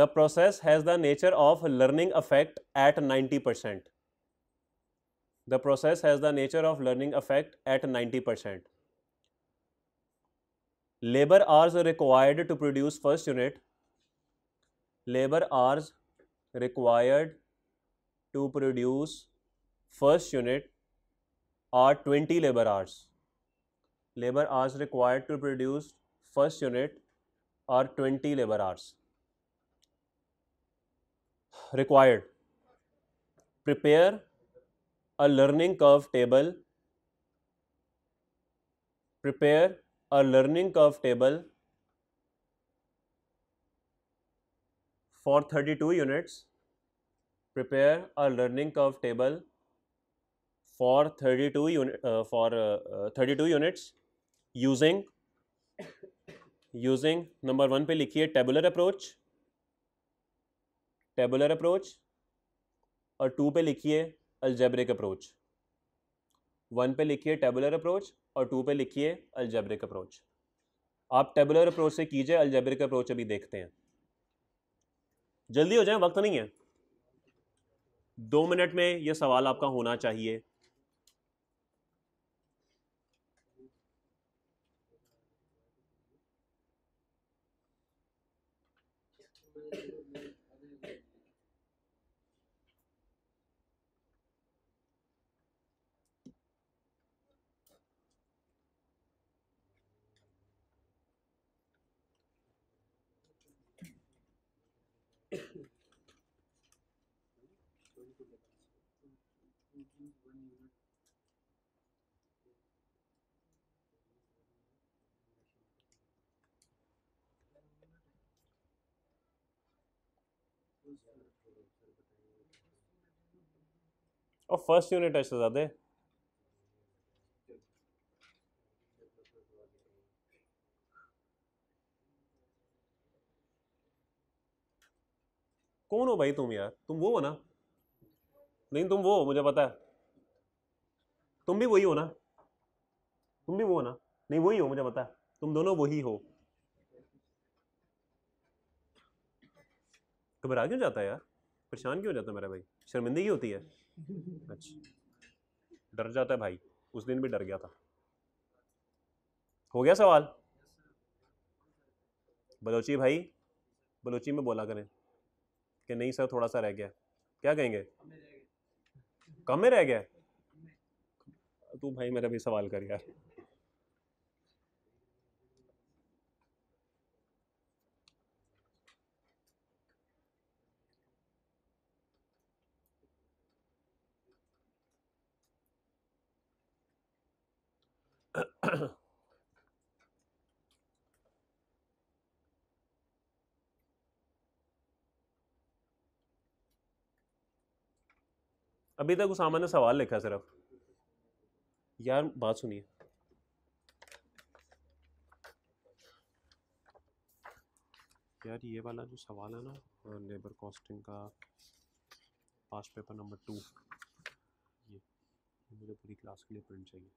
[SPEAKER 1] the process has the nature of learning effect at ninety percent the process has the nature of learning effect at 90 percent labor hours required to produce first unit labor hours required to produce first unit are 20 labor hours labor hours required to produce first unit are 20 labor hours required prepare a learning curve table prepare a learning curve table for 32 units prepare a learning curve table for 32 unit uh, for uh, uh, 32 units using using number 1 pe likhiye tabular approach tabular approach aur 2 pe likhiye algebraic approach one पे लिखिए tabular approach और two पे लिखिए algebraic approach आप tabular approach से कीजिए algebraic approach अभी देखते हैं जल्दी हो जाए वक्त नहीं है दो मिनट में यह सवाल आपका होना चाहिए और फर्स्ट यूनिट है शहजादे कौन हो भाई तुम यार तुम वो हो ना नहीं तुम वो हो मुझे पता है तुम भी वही हो ना तुम भी वो हो ना नहीं वही हो मुझे पता है तुम दोनों वही हो घबरा क्यों जाता है यार परेशान क्यों जाता है मेरा भाई शर्मिंदगी होती है अच्छा डर जाता है भाई उस दिन भी डर गया था हो गया सवाल बलोची भाई बलोची में बोला करें कि नहीं सर थोड़ा सा रह गया क्या कहेंगे कम में रह गया तू भाई मेरा भी सवाल कर यार अभी तक उसामा ने सवाल लिखा सिर्फ यार बात सुनिए यार ये वाला जो सवाल है ना लेबर कॉस्टिंग का पास्ट पेपर नंबर टू ये मुझे पूरी क्लास के लिए प्रिंट चाहिए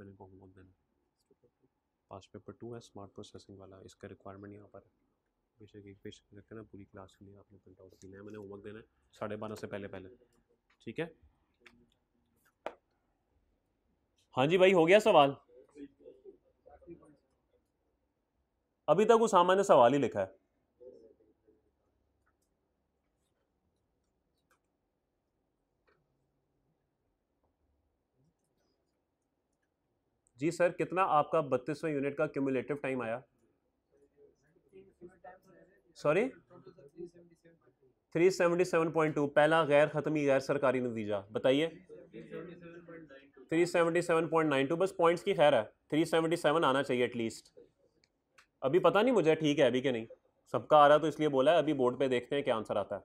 [SPEAKER 1] मैंने को होमवर्क देना पास्ट पेपर टू है स्मार्ट प्रोसेसिंग वाला इसका रिक्वायरमेंट यहाँ पर है बेशक एक पेश ना पूरी क्लास के लिए आपने प्रिंट आउट की है मैंने होमवर्क देना है साढ़े बारह से पहले पहले ठीक है हाँ जी भाई हो गया सवाल अभी तक वो सामान्य सवाल ही लिखा है जी सर कितना आपका बत्तीसवें यूनिट का क्यूमुलेटिव टाइम आया sorry three seventy seven point two पहला गैर ख़त्मी गैर सरकारी नतीजा बताइए three seventy seven point nine two बस पॉइंट्स की खैर है थ्री सेवेंटी सेवन आना चाहिए एटलीस्ट अभी पता नहीं मुझे ठीक है अभी के नहीं सबका आ रहा तो इसलिए बोला है अभी बोर्ड पे देखते हैं क्या आंसर आता है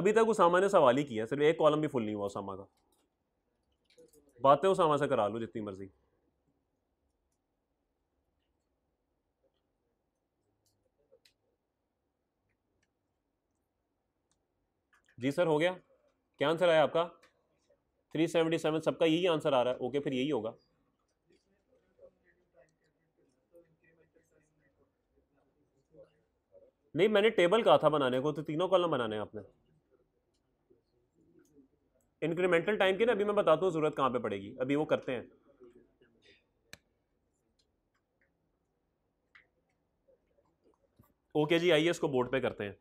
[SPEAKER 1] अभी तक उसामा ने सवाल ही किया सिर्फ एक कॉलम भी फुल नहीं हुआ उसामा का बातें उसामा से करा लो जितनी मर्जी जी सर हो गया क्या आंसर आया आपका थ्री सेवेंटी सेवन सबका यही आंसर आ रहा है ओके फिर यही होगा नहीं मैंने टेबल कहा था बनाने को तो तीनों कॉलम बनाने हैं आपने इंक्रीमेंटल टाइम की ना अभी मैं बताता हूँ जरूरत कहाँ पे पड़ेगी अभी वो करते हैं ओके जी आइए इसको बोर्ड पे करते हैं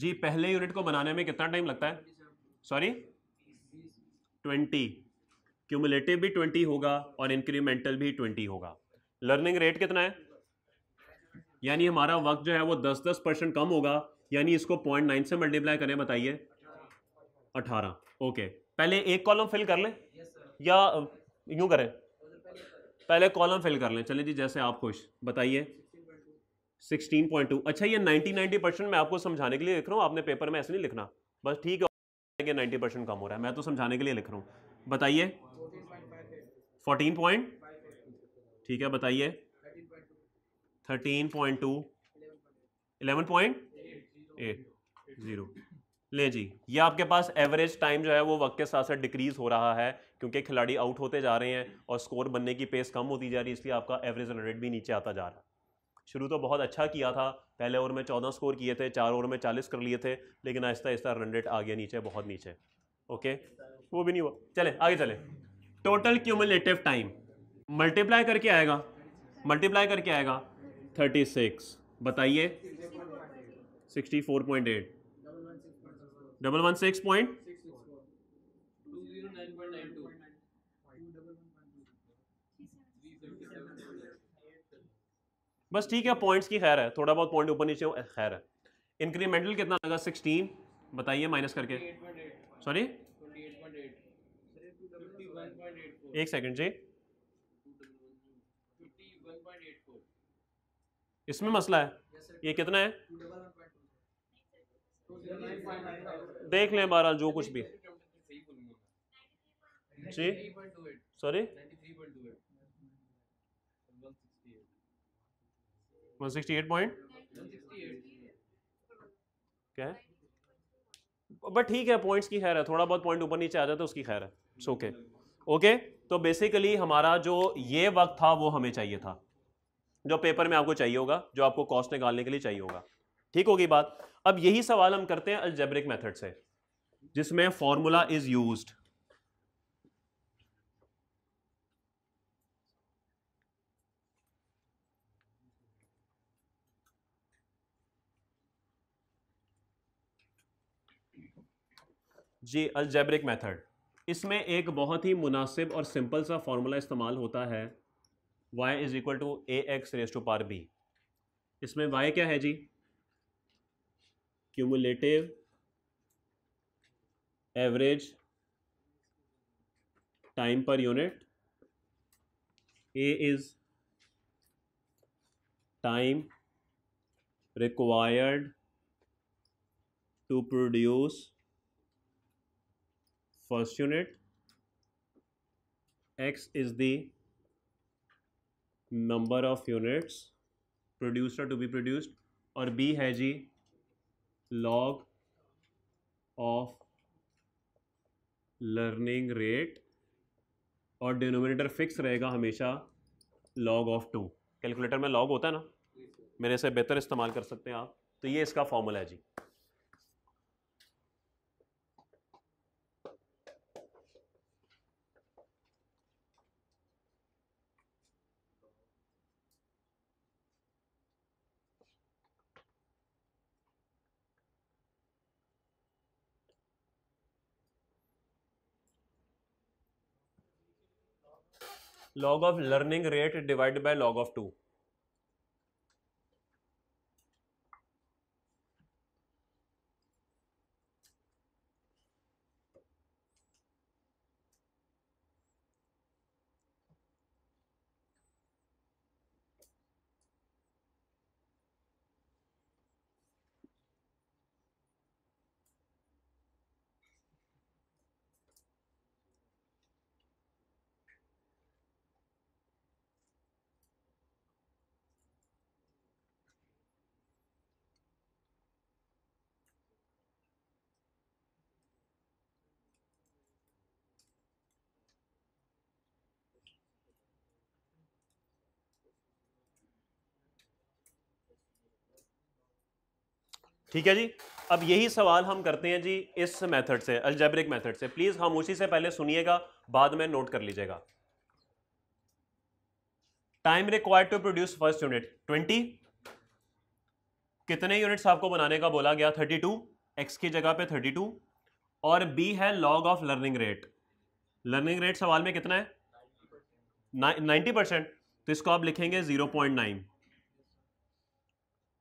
[SPEAKER 1] जी पहले यूनिट को बनाने में कितना टाइम लगता है सॉरी ट्वेंटी क्यूमुलेटिव भी ट्वेंटी होगा और इंक्रीमेंटल भी ट्वेंटी होगा लर्निंग रेट कितना है यानी हमारा वक्त जो है वो दस दस परसेंट कम होगा यानी इसको पॉइंट नाइन से मल्टीप्लाई करें बताइए अठारह ओके पहले एक कॉलम फिल कर लें या यूं करें पहले कॉलम फिल कर लें चलें जी जैसे आप खुश बताइए 16.2 अच्छा ये 90 90 परसेंट मैं आपको समझाने के लिए लिख रहा हूँ आपने पेपर में ऐसे नहीं लिखना बस ठीक है नाइन्टी परसेंट कम हो रहा है मैं तो समझाने के लिए लिख रहा हूँ बताइए 14 पॉइंट ठीक है बताइए 13.2 11 पॉइंट एट ज़ीरो ले जी ये आपके पास एवरेज टाइम जो है वो वक्त के साथ साथ डिक्रीज हो रहा है क्योंकि खिलाड़ी आउट होते जा रहे हैं और स्कोर बनने की पेस कम होती जा रही है इसलिए आपका एवरेज रन रेट भी नीचे आता जा रहा है शुरू तो बहुत अच्छा किया था पहले ओवर में चौदह स्कोर किए थे चार ओवर में चालीस कर लिए थे लेकिन आहिस्ता आहिस्ता रन रेट आ गया नीचे बहुत नीचे ओके वो भी नहीं हुआ चले आगे चले टोटल क्यूमुलेटिव टाइम मल्टीप्लाई करके आएगा मल्टीप्लाई करके आएगा थर्टी सिक्स बताइए sixty four point eight double one six point बस ठीक है पॉइंट्स की खैर है थोड़ा बहुत पॉइंट ऊपर नीचे खैर है इंक्रीमेंटल कितना लगा सिक्सटीन बताइए माइनस करके सॉरी एक सेकंड जी इसमें मसला है ये कितना है देख लें बहरहाल जो कुछ भी जी sorry one sixty eight point क्या है बट ठीक है पॉइंट्स की खैर है थोड़ा बहुत पॉइंट ऊपर नीचे आ जाता है उसकी खैर है ओके ओके तो बेसिकली हमारा जो ये वक्त था वो हमें चाहिए था जो पेपर में आपको चाहिए होगा जो आपको कॉस्ट निकालने के लिए चाहिए होगा ठीक होगी बात अब यही सवाल हम करते हैं अल्जेब्रिक मेथड से जिसमें फॉर्मूला इज यूज्ड जी अल्जेब्रिक मेथड इसमें एक बहुत ही मुनासिब और सिंपल सा फार्मूला इस्तेमाल होता है y is equal to A X raise to power B इसमें y क्या है जी cumulative average time per unit A is time required to produce first unit x is the number of units produced or to be produced or b hai ji log of learning rate और denominator fix रहेगा हमेशा log of two calculator में log होता है ना मेरे से बेहतर इस्तेमाल कर सकते हैं आप तो ये इसका फॉर्मूला है जी log of learning rate divided by log of 2 ठीक है जी अब यही सवाल हम करते हैं जी इस मेथड से अल्जेब्रिक मेथड से प्लीज खामोशी से पहले सुनिएगा बाद में नोट कर लीजिएगा time required to produce first unit twenty कितने यूनिट्स आपको बनाने का बोला गया थर्टी टू एक्स की जगह पे थर्टी टू और बी है log of learning rate learning rate सवाल में कितना है नाइन्टी परसेंट तो इसको आप लिखेंगे जीरो पॉइंट नाइन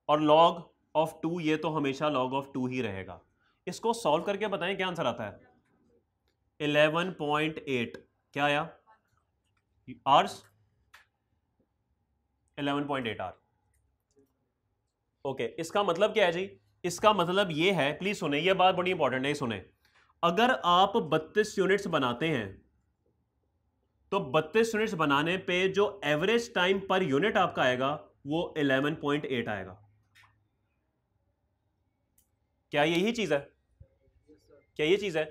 [SPEAKER 1] और लॉग ऑफ टू ये तो हमेशा लॉग ऑफ टू ही रहेगा इसको सॉल्व करके बताएं क्या आंसर आता है 11.8 क्या आया आर्स 11.8 आर ओके इसका मतलब क्या है जी इसका मतलब ये है प्लीज सुने ये बात बड़ी इंपॉर्टेंट है सुने अगर आप 32 यूनिट्स बनाते हैं तो 32 यूनिट्स बनाने पे जो एवरेज टाइम पर यूनिट आपका आएगा वो 11.8 आएगा क्या यही चीज है क्या ये चीज है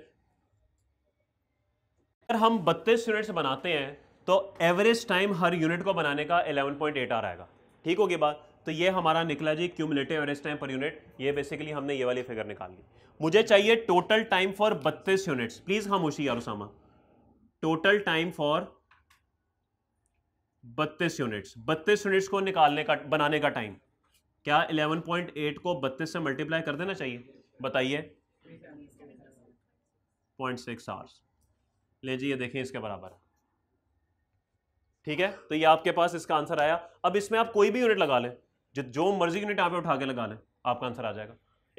[SPEAKER 1] अगर हम 32 यूनिट्स बनाते हैं तो एवरेज टाइम हर यूनिट को बनाने का 11.8 आ रहेगा ठीक होगी बात तो ये हमारा निकला जी cumulative average time per unit ये बेसिकली हमने ये वाली फिगर निकाल ली मुझे चाहिए total time for 32 units please उसी यार Usama total time for 32 units 32 units को निकालने का बनाने का टाइम क्या 11.8 को 32 से मल्टीप्लाई कर देना चाहिए बताइए पॉइंट सिक्स आवर्स ले जी ये देखें इसके बराबर ठीक है तो ये आपके पास इसका आंसर आया अब इसमें आप कोई भी यूनिट लगा लें जो मर्जी यूनिट आप उठा के लगा लें आपका आंसर आ जाएगा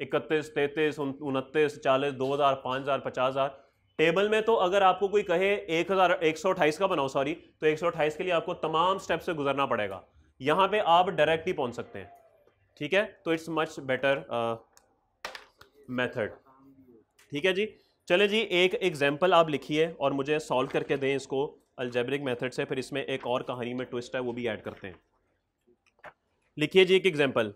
[SPEAKER 1] इकतीस तैतीस उनतीस चालीस दो हज़ार पाँच हज़ार पचास हज़ार टेबल में तो अगर आपको कोई कहे एक हज़ार एक सौ अट्ठाईस का बनाओ सॉरी तो एक सौ अट्ठाईस के लिए आपको तमाम स्टेप से गुजरना पड़ेगा यहां पे आप डायरेक्ट ही पहुंच सकते हैं ठीक है तो इट्स मच बेटर मेथड ठीक है जी चले जी एक एग्जाम्पल आप लिखिए और मुझे सॉल्व करके दें इसको अल्जेब्रिक मेथड से फिर इसमें एक और कहानी में ट्विस्ट है वो भी ऐड करते हैं लिखिए जी एक एग्जाम्पल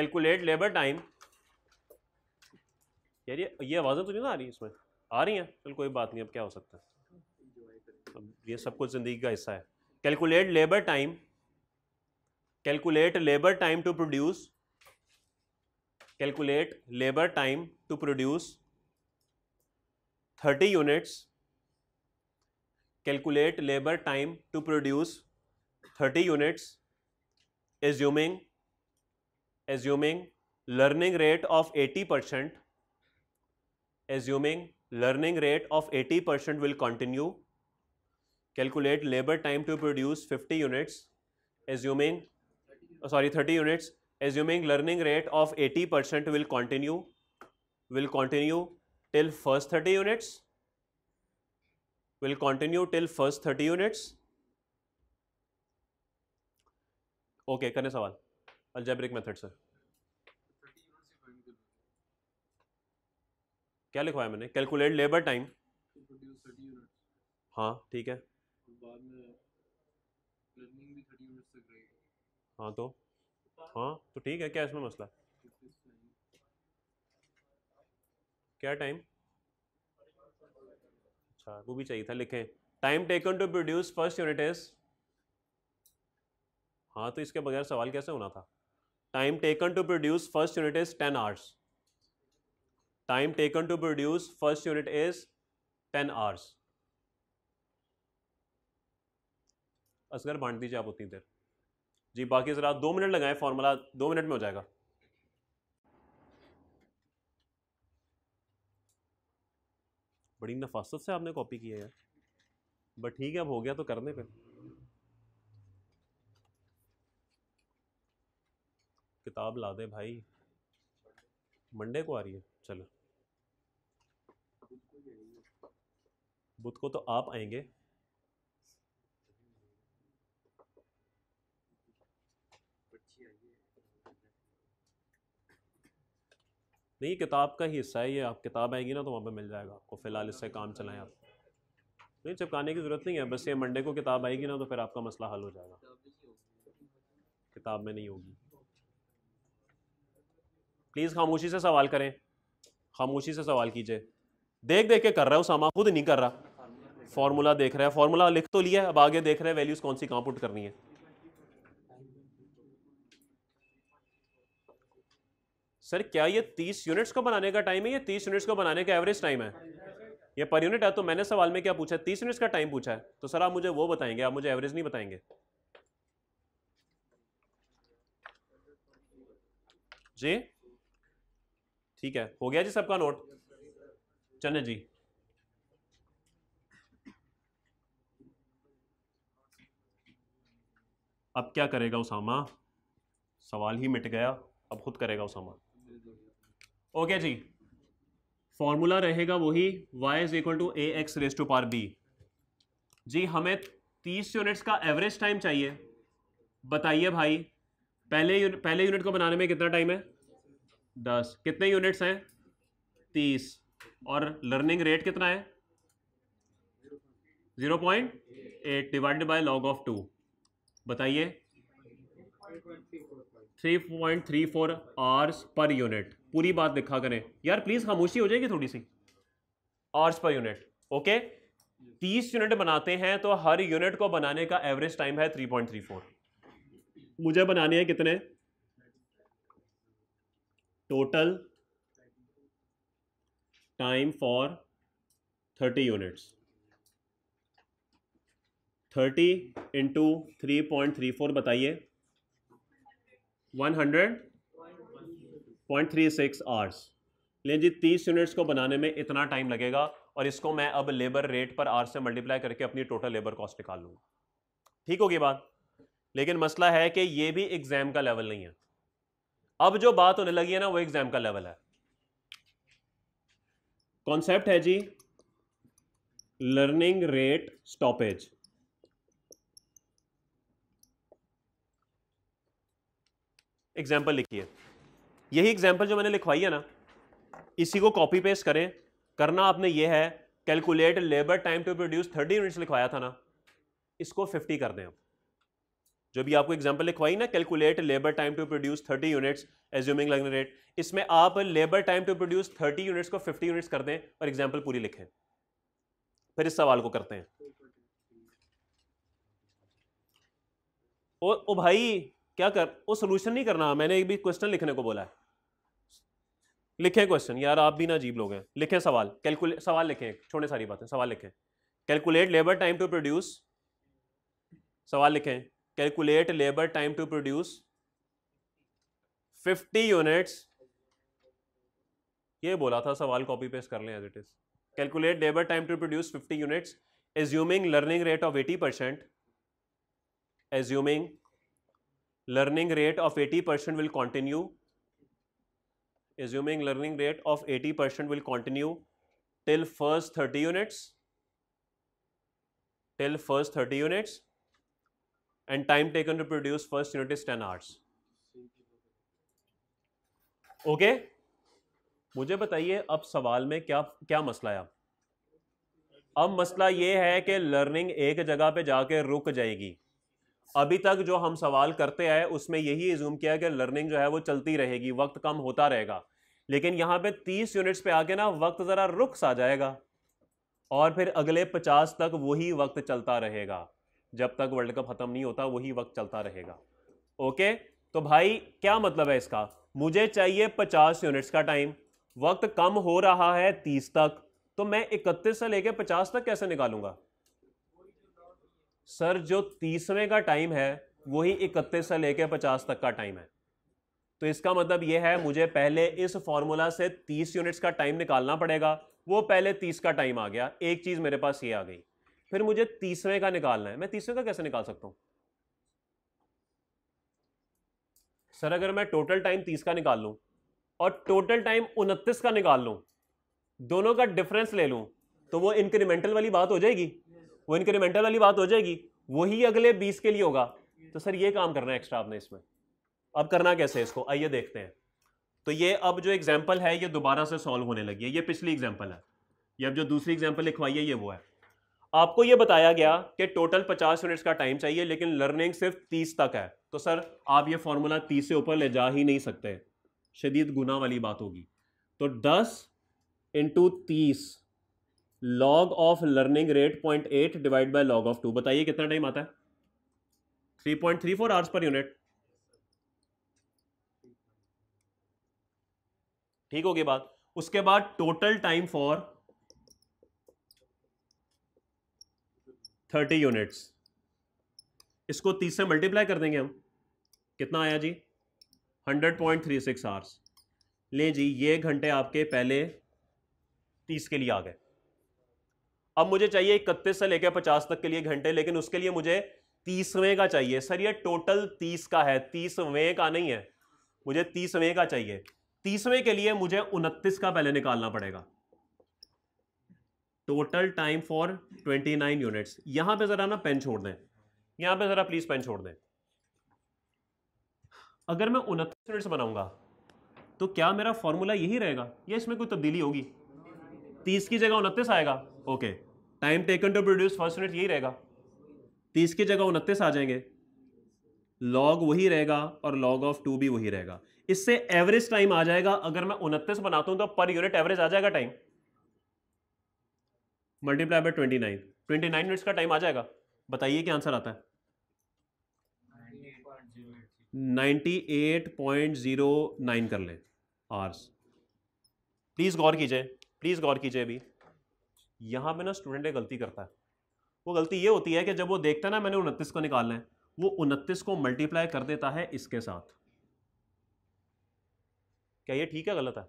[SPEAKER 1] कैलकुलेट लेबर टाइम यार ये ये आवाज़ें तो नहीं ना आ रही इसमें आ रही हैं चल कोई बात नहीं अब क्या हो सकता है ये सब कुछ ज़िंदगी का हिस्सा है calculate labour time calculate labour time to produce calculate labour time to produce thirty units calculate labour time to produce thirty units assuming assuming learning rate of eighty percent assuming learning rate of eighty percent will continue calculate labour time to produce fifty units assuming sorry thirty units assuming learning rate of eighty percent will continue will continue till first thirty units will continue till first thirty units okay करने सवाल algebraic method sir क्या लिखवाया मैंने calculate labour time हाँ ठीक है बाद में लर्निंग भी 30 मिनट्स तक हाँ तो हाँ तो ठीक है क्या इसमें मसला क्या टाइम अच्छा वो भी चाहिए था लिखें time taken to produce first unit is हाँ तो इसके बगैर सवाल कैसे होना था time taken to produce first unit is ten hours time taken to produce first unit is ten hours Asghar बांट दीजिए आप उतनी देर जी बाकी ज़रा दो मिनट लगाएं फॉर्मूला दो मिनट में हो जाएगा बड़ी नफासत से आपने कॉपी किया यार बट ठीक है अब हो गया तो करने पे किताब ला दे भाई मंडे को आ रही है चलो बुध को तो आप आएंगे नहीं किताब का ही हिस्सा है ये आप किताब आएगी ना तो वहाँ पर मिल जाएगा आपको फ़िलहाल इससे काम चलाएँ आप नहीं चिपकाने की ज़रूरत नहीं है बस ये मंडे को किताब आएगी ना तो फिर आपका मसला हल हो जाएगा किताब में नहीं होगी प्लीज़ खामोशी से सवाल करें खामोशी से सवाल कीजिए देख देख के कर रहा है उसमा खुद नहीं कर रहा फार्मूला देख रहा है फार्मूला लिख तो लिया अब आगे देख रहे हैं वैल्यूज़ कौन सी कहाँ पुट करनी है सर क्या ये तीस यूनिट्स को बनाने का टाइम है या तीस यूनिट्स को बनाने का एवरेज टाइम है ये पर यूनिट है तो मैंने सवाल में क्या पूछा तीस यूनिट्स का टाइम पूछा है तो सर आप मुझे वो बताएंगे आप मुझे एवरेज नहीं बताएंगे जी ठीक है हो गया जी सबका नोट चले जी अब क्या करेगा उसामा सवाल ही मिट गया अब खुद करेगा उसामा ओके जी फॉर्मूला रहेगा वही y is equal to A X raise to power B जी हमें 30 यूनिट्स का एवरेज टाइम चाहिए बताइए भाई पहले यूनिट पहले यूनिट को बनाने में कितना टाइम है दस कितने यूनिट्स हैं तीस और लर्निंग रेट कितना है zero point eight divided by log of two बताइए three point three four hours पर यूनिट पूरी बात दिखा करें यार प्लीज़ खामोशी हो जाएगी थोड़ी सी आवर्स पर यूनिट ओके तीस यूनिट बनाते हैं तो हर यूनिट को बनाने का एवरेज टाइम है थ्री पॉइंट थ्री फोर मुझे बनाने हैं कितने total time for thirty units thirty into three point three four बताइए one hundred point three six hours लें जी तीस यूनिट्स को बनाने में इतना टाइम लगेगा और इसको मैं अब लेबर रेट पर आर से मल्टीप्लाई करके अपनी टोटल लेबर कॉस्ट निकाल लूँगा ठीक होगी बात लेकिन मसला है कि ये भी एग्ज़ाम का लेवल नहीं है अब जो बात होने लगी है ना वो एग्ज़ाम का लेवल है कॉन्सेप्ट है जी लर्निंग रेट स्टॉपेज एग्जाम्पल लिखिए यही एग्जाम्पल जो मैंने लिखवाई है ना इसी को कॉपी पेस्ट करें करना आपने ये है calculate labour time to produce thirty units लिखवाया था ना इसको फिफ्टी कर दें आप जो भी आपको एग्जाम्पल लिखवाई ना calculate labour time to produce thirty units assuming लग रेट इसमें आप labour time to produce thirty units को फिफ्टी यूनिट्स कर दें और एग्जाम्पल पूरी लिखें फिर इस सवाल को करते हैं ओ, ओ भाई क्या कर वो सोल्यूशन नहीं करना मैंने एक भी क्वेश्चन लिखने को बोला है लिखें क्वेश्चन यार आप भी ना अजीब लोग हैं लिखें सवाल कैलकुलेट सवाल लिखें छोटे सारी बातें सवाल लिखें calculate labour time to produce सवाल लिखें calculate labour time to produce 50 units ये बोला था सवाल कॉपी पेस्ट कर लें as it is calculate labour time to produce 50 units assuming learning rate of 80 percent assuming learning rate of 80% will continue assuming learning rate of 80% will continue till first 30 units till first 30 units and time taken to produce first unit is 10 hours okay okay? मुझे बताइए अब सवाल में क्या क्या मसला है अब मसला ये है कि लर्निंग एक जगह पे जाके रुक जाएगी अभी तक जो हम सवाल करते आए उसमें यही एज्यूम किया कि लर्निंग जो है वो चलती रहेगी वक्त कम होता रहेगा लेकिन यहाँ पे तीस यूनिट्स पे आके ना वक्त ज़रा रुक सा जाएगा और फिर अगले पचास तक वही वक्त चलता रहेगा जब तक वर्ल्ड कप ख़त्म नहीं होता वही वक्त चलता रहेगा ओके तो भाई क्या मतलब है इसका मुझे चाहिए पचास यूनिट्स का टाइम वक्त कम हो रहा है तीस तक तो मैं इकतीस से लेकर पचास तक कैसे निकालूंगा सर जो तीसवें का टाइम है वही इकतीस से लेकर पचास तक का टाइम है तो इसका मतलब यह है मुझे पहले इस फॉर्मूला से तीस यूनिट्स का टाइम निकालना पड़ेगा वो पहले तीस का टाइम आ गया एक चीज़ मेरे पास ये आ गई फिर मुझे तीसवें का निकालना है मैं तीसवें का कैसे निकाल सकता हूँ सर अगर मैं टोटल टाइम तीस का निकाल लूँ और टोटल टाइम उनतीस का निकाल लूँ दोनों का डिफरेंस ले लूँ तो वो इंक्रीमेंटल वाली बात हो जाएगी वो इंक्रीमेंटल वाली बात हो जाएगी वही अगले बीस के लिए होगा तो सर ये काम करना है एक्स्ट्रा आपने इसमें अब करना कैसे इसको आइए देखते हैं तो ये अब जो एग्जाम्पल है ये दोबारा से सॉल्व होने लगी है ये पिछली एग्जाम्पल है ये अब जो दूसरी एग्जाम्पल लिखवाई है ये वो है आपको ये बताया गया कि टोटल 50 यूनिट्स का टाइम चाहिए लेकिन लर्निंग सिर्फ 30 तक है तो सर आप ये फॉर्मूला 30 से ऊपर ले जा ही नहीं सकते शदीद गुना वाली बात होगी तो 10 इंटू तीस log of learning rate point eight divide by log of two बताइए कितना टाइम आता है three point three four hours पर यूनिट ठीक होगी बात उसके बाद total time for thirty units इसको तीस से मल्टीप्लाई कर देंगे हम कितना आया जी hundred point three six hours ले जी ये घंटे आपके पहले तीस के लिए आ गए अब मुझे चाहिए इकतीस से लेकर पचास तक के लिए घंटे लेकिन उसके लिए मुझे तीसवें का चाहिए सर ये टोटल तीस का है तीसवें का नहीं है मुझे तीसवें का चाहिए तीसवें के लिए मुझे उनतीस का पहले निकालना पड़ेगा total time for twenty nine units यहां पे जरा ना पेन छोड़ दें यहां पे जरा प्लीज पेन छोड़ दें अगर मैं उनतीस यूनिट्स बनाऊंगा तो क्या मेरा फॉर्मूला यही रहेगा या इसमें कोई तब्दीली होगी तीस की जगह उनतीस आएगा okay time taken to produce first unit यही रहेगा तीस की जगह उनतीस आ जाएंगे लॉग वही रहेगा और लॉग ऑफ टू भी वही रहेगा इससे एवरेज टाइम आ जाएगा अगर मैं उनतीस बनाता हूं तो पर यूनिट एवरेज आ जाएगा time multiply by twenty nine twenty nine minutes का टाइम आ जाएगा बताइए क्या आंसर आता है ninety eight point zero nine कर लें आर्स प्लीज़ गौर कीजिए प्लीज़ गौर कीजिए अभी यहाँ पे ना स्टूडेंट एक गलती करता है वो गलती ये होती है कि जब वो देखता है ना मैंने उनतीस को निकालना है वो उनतीस को मल्टीप्लाई कर देता है इसके साथ क्या ये ठीक है गलत है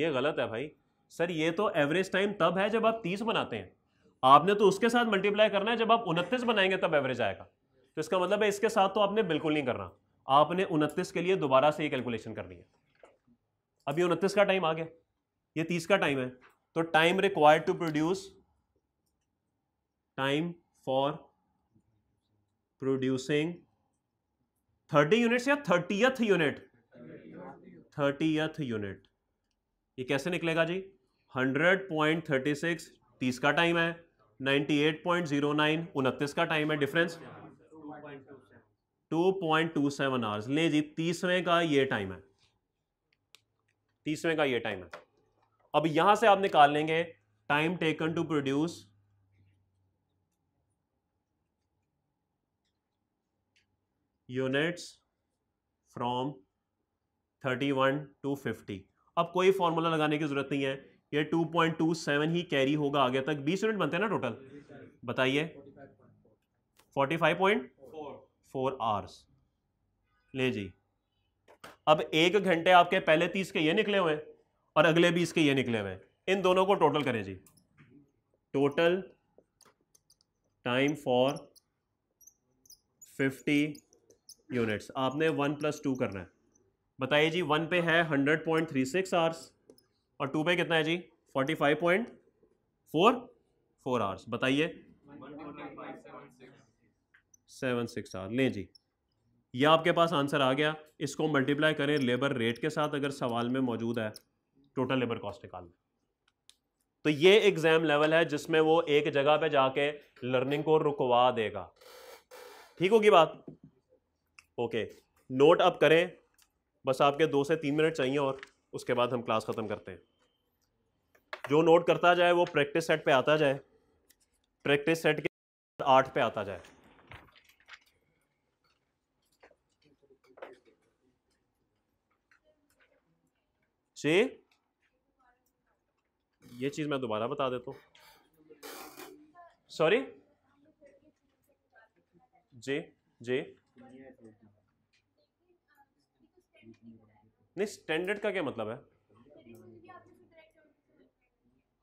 [SPEAKER 1] ये गलत है भाई सर ये तो एवरेज टाइम तब है जब आप तीस बनाते हैं आपने तो उसके साथ मल्टीप्लाई करना है जब आप उनतीस बनाएंगे तब एवरेज आएगा तो इसका मतलब है इसके साथ तो आपने बिल्कुल नहीं करना आपने उनतीस के लिए दोबारा से ये कैलकुलेशन करनी है अभी उनतीस का टाइम आ गया ये तीस का टाइम है तो time required to produce time for producing thirty units या थर्टीयथ यूनिट थर्टीयथ यूनिट ये कैसे निकलेगा जी हंड्रेड पॉइंट थर्टी सिक्स तीस का टाइम है ninety eight point zero nine उनतीस का टाइम है difference two point two seven hours ले जी तीसवें का ये टाइम है तीसवें का ये टाइम है अब यहां से आप निकाल लेंगे time taken to produce units from 31 to 50 अब कोई फॉर्मूला लगाने की जरूरत नहीं है ये 2.27 ही कैरी होगा आगे तक 20 यूनिट बनते हैं ना टोटल बताइए 45.4 आवर्स ले जी अब एक घंटे आपके पहले तीस के ये निकले हुए हैं और अगले भी इसके ये निकले हुए हैं इन दोनों को टोटल करें जी टोटल टाइम फॉर 50 यूनिट्स आपने वन प्लस टू करना है बताइए जी वन पे है 100.36 आवर्स और टू पे कितना है जी 45.4 फोर आवर्स बताइए सेवन सिक्स आवर लें जी ये आपके पास आंसर आ गया इसको मल्टीप्लाई करें लेबर रेट के साथ अगर सवाल में मौजूद है टोटल लेबर कॉस्ट निकालना तो ये एग्जाम लेवल है जिसमें वो एक जगह पे जाके लर्निंग को रुकवा देगा ठीक होगी बात ओके नोट अप करें बस आपके दो से तीन मिनट चाहिए और उसके बाद हम क्लास ख़त्म करते हैं जो नोट करता जाए वो प्रैक्टिस सेट पे आता जाए प्रैक्टिस सेट के आठ पे आता जाए जी ये चीज़ मैं दोबारा बता देता हूँ सॉरी जी जी नहीं स्टैंडर्ड का क्या मतलब है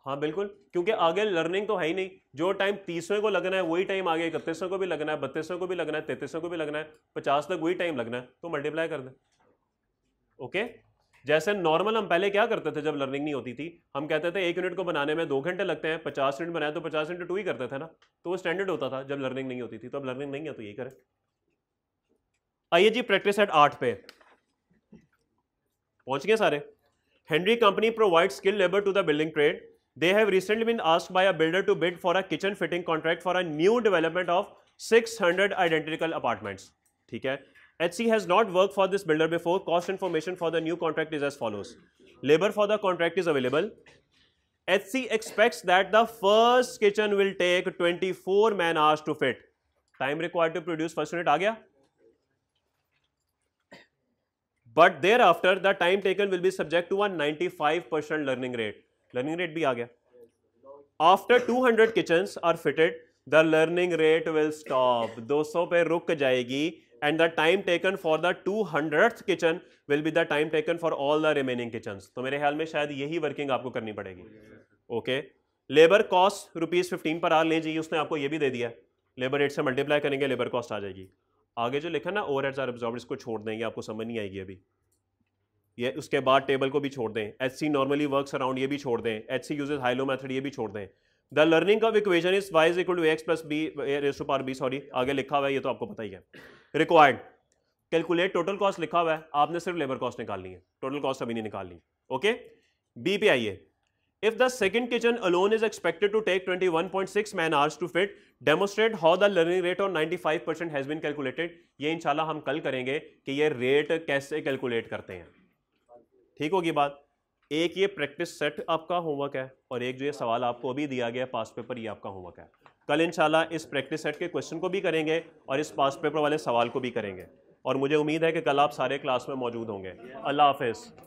[SPEAKER 1] हाँ बिल्कुल क्योंकि आगे लर्निंग तो है ही नहीं जो टाइम तीसवें को लगना है वही टाइम आगे इकतीसवें को भी लगना है बत्तीसवें को भी लगना है तैतीसवें को भी लगना है पचास तक वही टाइम लगना है तो मल्टीप्लाई कर दें ओके जैसे नॉर्मल हम पहले क्या करते थे जब लर्निंग नहीं होती थी हम कहते थे एक यूनिट को बनाने में दो घंटे लगते हैं पचास यूनिट बनाए तो पचास यूनिट टू ही करते थे ना तो वो स्टैंडर्ड होता था जब लर्निंग नहीं होती थी तो अब लर्निंग नहीं है तो यही करें आइए जी प्रैक्टिस एट आठ पे पहुंच गए सारे Henry company provide skill labour to the building trade they have recently been asked by a builder to bid for a kitchen fitting contract for a new development of 600 identical apartments ठीक है HC has not worked for this builder before. Cost information for the new contract is as follows. Labor for the contract is available. HC expects that the first kitchen will take 24 man hours to fit. Time required to produce first unit aa gaya? But thereafter, the time taken will be subject to a 95% learning rate. Learning rate bhi aa gaya. After 200 kitchens are fitted, the learning rate will stop. 200 पे रुक जाएगी and the time taken for the 200th kitchen will be the time taken for all the remaining kitchens तो मेरे ख्याल में शायद यही working आपको करनी पड़ेगी okay labour cost rupees fifteen per hour लेनी चाहिए उसने आपको ये भी दे दिया लेबर रेट से मल्टीप्लाई करेंगे लेबर कॉस्ट आ जाएगी आगे जो लिखा ना ओवर हेड्स आर एब्जॉर्ब इसको छोड़ देंगे आपको समझ नहीं आएगी अभी ये उसके बाद टेबल को भी छोड़ दें H C normally works around ये भी छोड़ दें H C uses high low method ये भी छोड़ दें the learning of equation is Y is equal to X plus B raise to power B sorry आगे लिखा हुआ है ये तो आपको पता ही है रिक्वायर्ड कैलकुलेट टोटल कॉस्ट लिखा हुआ है आपने सिर्फ लेबर कॉस्ट निकालनी है टोटल कॉस्ट अभी नहीं निकालनी ओके बी पे आइए If the second kitchen alone is expected to take 21.6 man hours to fit, demonstrate how the learning rate on 95% has been calculated ये इंशाल्लाह हम कल करेंगे कि ये रेट कैसे कैलकुलेट करते हैं ठीक होगी बात एक ये प्रैक्टिस सेट आपका होमवर्क है और एक जो ये सवाल आपको अभी दिया गया है पास पेपर ये आपका होमवर्क है कल इंशाल्लाह इस प्रैक्टिस सेट के क्वेश्चन को भी करेंगे और इस पास पेपर वाले सवाल को भी करेंगे और मुझे उम्मीद है कि कल आप सारे क्लास में मौजूद होंगे अल्लाह हाफिज़